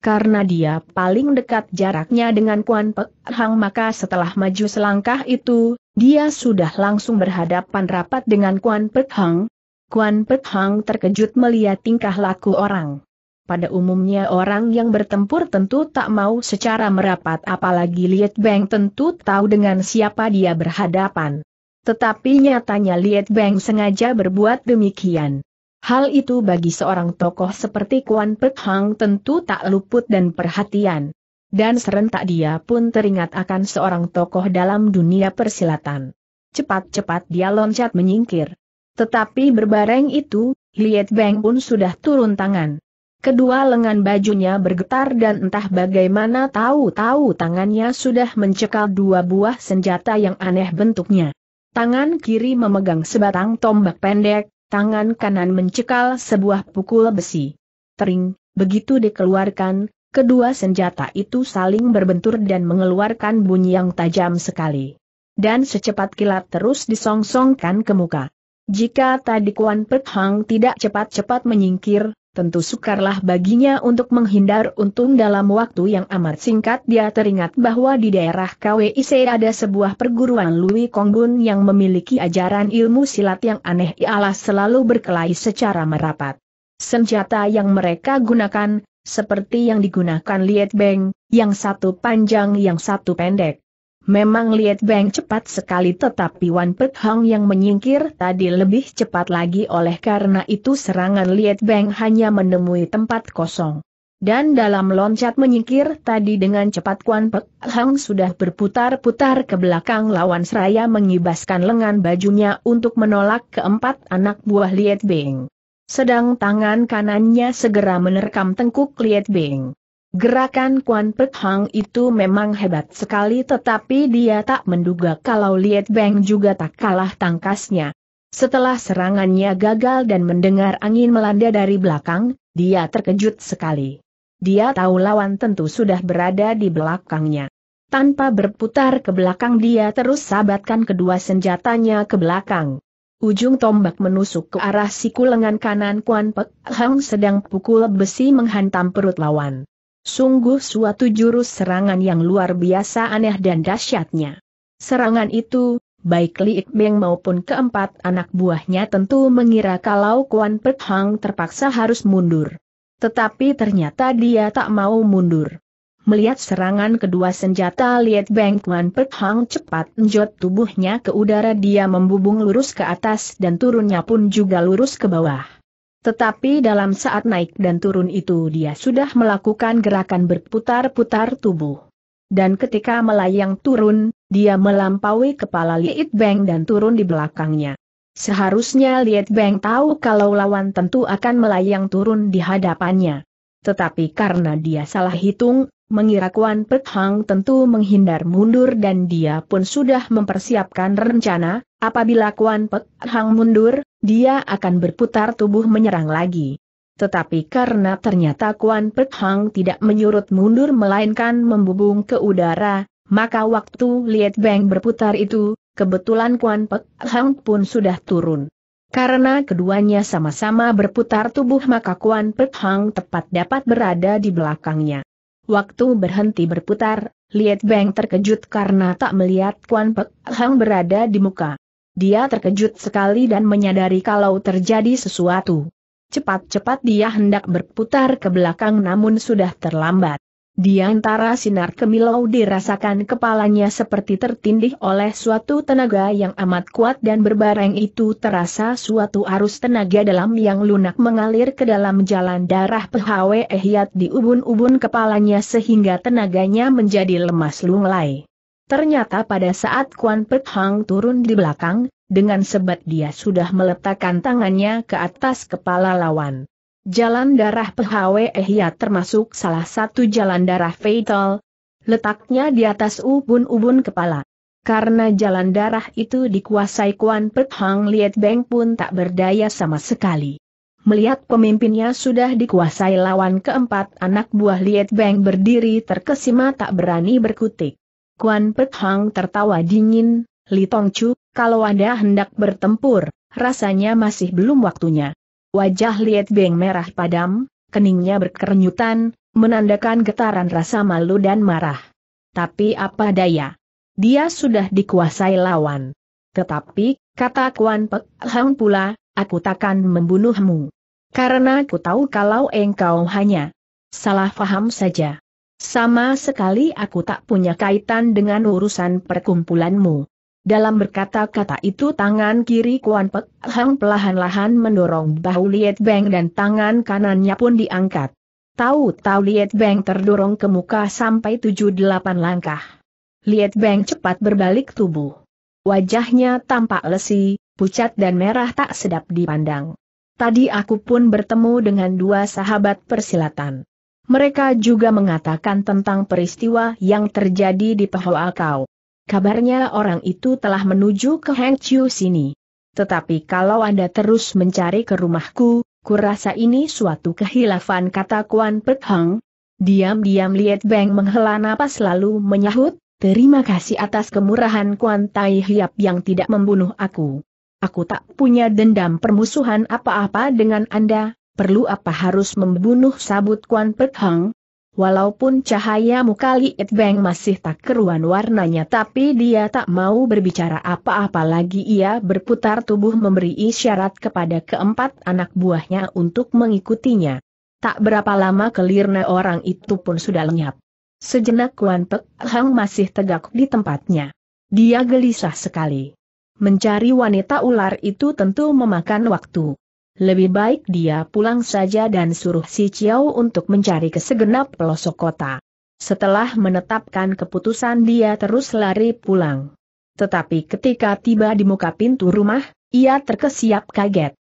Karena dia paling dekat jaraknya dengan Kuan Pek Hang maka setelah maju selangkah itu, dia sudah langsung berhadapan rapat dengan Kuan Pek Hang. Kuan Pek Hang terkejut melihat tingkah laku orang. Pada umumnya orang yang bertempur tentu tak mau secara merapat apalagi Liet Beng tentu tahu dengan siapa dia berhadapan. Tetapi nyatanya Liet Beng sengaja berbuat demikian. Hal itu bagi seorang tokoh seperti Kuan Pek Hang tentu tak luput dan perhatian. Dan serentak dia pun teringat akan seorang tokoh dalam dunia persilatan. Cepat-cepat dia loncat menyingkir. Tetapi berbareng itu, Liet Beng pun sudah turun tangan. Kedua lengan bajunya bergetar dan entah bagaimana tahu-tahu tangannya sudah mencekal dua buah senjata yang aneh bentuknya. Tangan kiri memegang sebatang tombak pendek, tangan kanan mencekal sebuah pukul besi. Tering, begitu dikeluarkan, kedua senjata itu saling berbentur dan mengeluarkan bunyi yang tajam sekali. Dan secepat kilat terus disongsongkan ke muka. Jika tadi Kuan Pek Hang tidak cepat-cepat menyingkir, tentu sukarlah baginya untuk menghindar untung dalam waktu yang amat singkat dia teringat bahwa di daerah KWIC ada sebuah perguruan Louis Kongbun yang memiliki ajaran ilmu silat yang aneh ialah selalu berkelahi secara merapat. Senjata yang mereka gunakan, seperti yang digunakan Liet Beng, yang satu panjang yang satu pendek, Memang Liet Beng cepat sekali tetapi Wan Pek Hang yang menyingkir tadi lebih cepat lagi oleh karena itu serangan Liet Beng hanya menemui tempat kosong. Dan dalam loncat menyingkir tadi dengan cepat wan Pek Hang sudah berputar-putar ke belakang lawan seraya mengibaskan lengan bajunya untuk menolak keempat anak buah Liet Beng. Sedang tangan kanannya segera menerkam tengkuk Liet Beng. Gerakan Kuan Pek Hang itu memang hebat sekali tetapi dia tak menduga kalau Liet Beng juga tak kalah tangkasnya. Setelah serangannya gagal dan mendengar angin melanda dari belakang, dia terkejut sekali. Dia tahu lawan tentu sudah berada di belakangnya. Tanpa berputar ke belakang dia terus sabatkan kedua senjatanya ke belakang. Ujung tombak menusuk ke arah siku lengan kanan Kuan Pek Hang sedang pukul besi menghantam perut lawan. Sungguh suatu jurus serangan yang luar biasa aneh dan dahsyatnya. Serangan itu, baik Li Beng maupun keempat anak buahnya tentu mengira kalau Kuan Pek Hang terpaksa harus mundur. Tetapi ternyata dia tak mau mundur. Melihat serangan kedua senjata Liet Beng Kuan Pek Hang cepat njot tubuhnya ke udara dia membubung lurus ke atas dan turunnya pun juga lurus ke bawah. Tetapi dalam saat naik dan turun itu dia sudah melakukan gerakan berputar-putar tubuh. Dan ketika melayang turun, dia melampaui kepala Liet Bang dan turun di belakangnya. Seharusnya Liet Bang tahu kalau lawan tentu akan melayang turun di hadapannya. Tetapi karena dia salah hitung, mengira Kuan Pek Hang tentu menghindar mundur dan dia pun sudah mempersiapkan rencana, apabila Kuan Pek Hang mundur, dia akan berputar tubuh menyerang lagi. Tetapi karena ternyata Kuan Pek Hang tidak menyurut mundur melainkan membubung ke udara, maka waktu Liet Beng berputar itu, kebetulan Kuan Pek Hang pun sudah turun. Karena keduanya sama-sama berputar tubuh maka Kuan Pek Hang tepat dapat berada di belakangnya. Waktu berhenti berputar, Liet Beng terkejut karena tak melihat Kuan Pek Hang berada di muka. Dia terkejut sekali dan menyadari kalau terjadi sesuatu. Cepat-cepat dia hendak berputar ke belakang namun sudah terlambat. Di antara sinar kemilau dirasakan kepalanya seperti tertindih oleh suatu tenaga yang amat kuat dan berbareng itu terasa suatu arus tenaga dalam yang lunak mengalir ke dalam jalan darah PHW Ehyat di ubun-ubun kepalanya sehingga tenaganya menjadi lemas lunglai. Ternyata pada saat Kuan Pek Hang turun di belakang, dengan sebat dia sudah meletakkan tangannya ke atas kepala lawan. Jalan darah Pehawe Ehya termasuk salah satu jalan darah fatal, letaknya di atas ubun-ubun kepala. Karena jalan darah itu dikuasai Kuan Pek Hang Liet Beng pun tak berdaya sama sekali. Melihat pemimpinnya sudah dikuasai lawan keempat anak buah Liet Beng berdiri terkesima tak berani berkutik. Kuan Pek Hang tertawa dingin, Li Tong Chu, kalau Anda hendak bertempur, rasanya masih belum waktunya. Wajah Liet Beng merah padam, keningnya berkerenyutan, menandakan getaran rasa malu dan marah. Tapi apa daya? Dia sudah dikuasai lawan. Tetapi, kata Kuan Pek Hang pula, aku takkan membunuhmu. Karena ku tahu kalau engkau hanya salah faham saja. Sama sekali aku tak punya kaitan dengan urusan perkumpulanmu. Dalam berkata-kata itu tangan kiri Kuan Pek Hang pelahan-lahan mendorong bahu Liet Beng dan tangan kanannya pun diangkat. Tahu-tahu Liet Beng terdorong ke muka sampai tujuh delapan langkah. Liet Beng cepat berbalik tubuh. Wajahnya tampak lesi, pucat dan merah tak sedap dipandang. Tadi aku pun bertemu dengan dua sahabat persilatan. Mereka juga mengatakan tentang peristiwa yang terjadi di Kau. Kabarnya orang itu telah menuju ke Heng Chiu sini. Tetapi kalau Anda terus mencari ke rumahku, kurasa ini suatu kehilafan kata Kuan Pek Hang. Diam-diam Liet Beng menghela napas lalu menyahut, terima kasih atas kemurahan Kuan Tai Hiap yang tidak membunuh aku. Aku tak punya dendam permusuhan apa-apa dengan Anda, perlu apa harus membunuh sabut Kuan Pek Hang? Walaupun cahaya mukali Bang masih tak keruan warnanya tapi dia tak mau berbicara apa-apa lagi ia berputar tubuh memberi isyarat kepada keempat anak buahnya untuk mengikutinya. Tak berapa lama kelirna orang itu pun sudah lenyap. Sejenak Kuan Pek Hang masih tegak di tempatnya. Dia gelisah sekali. Mencari wanita ular itu tentu memakan waktu lebih baik dia pulang saja dan suruh si Chiao untuk mencari ke segenap pelosok kota. Setelah menetapkan keputusan dia terus lari pulang. Tetapi ketika tiba di muka pintu rumah, ia terkesiap kaget.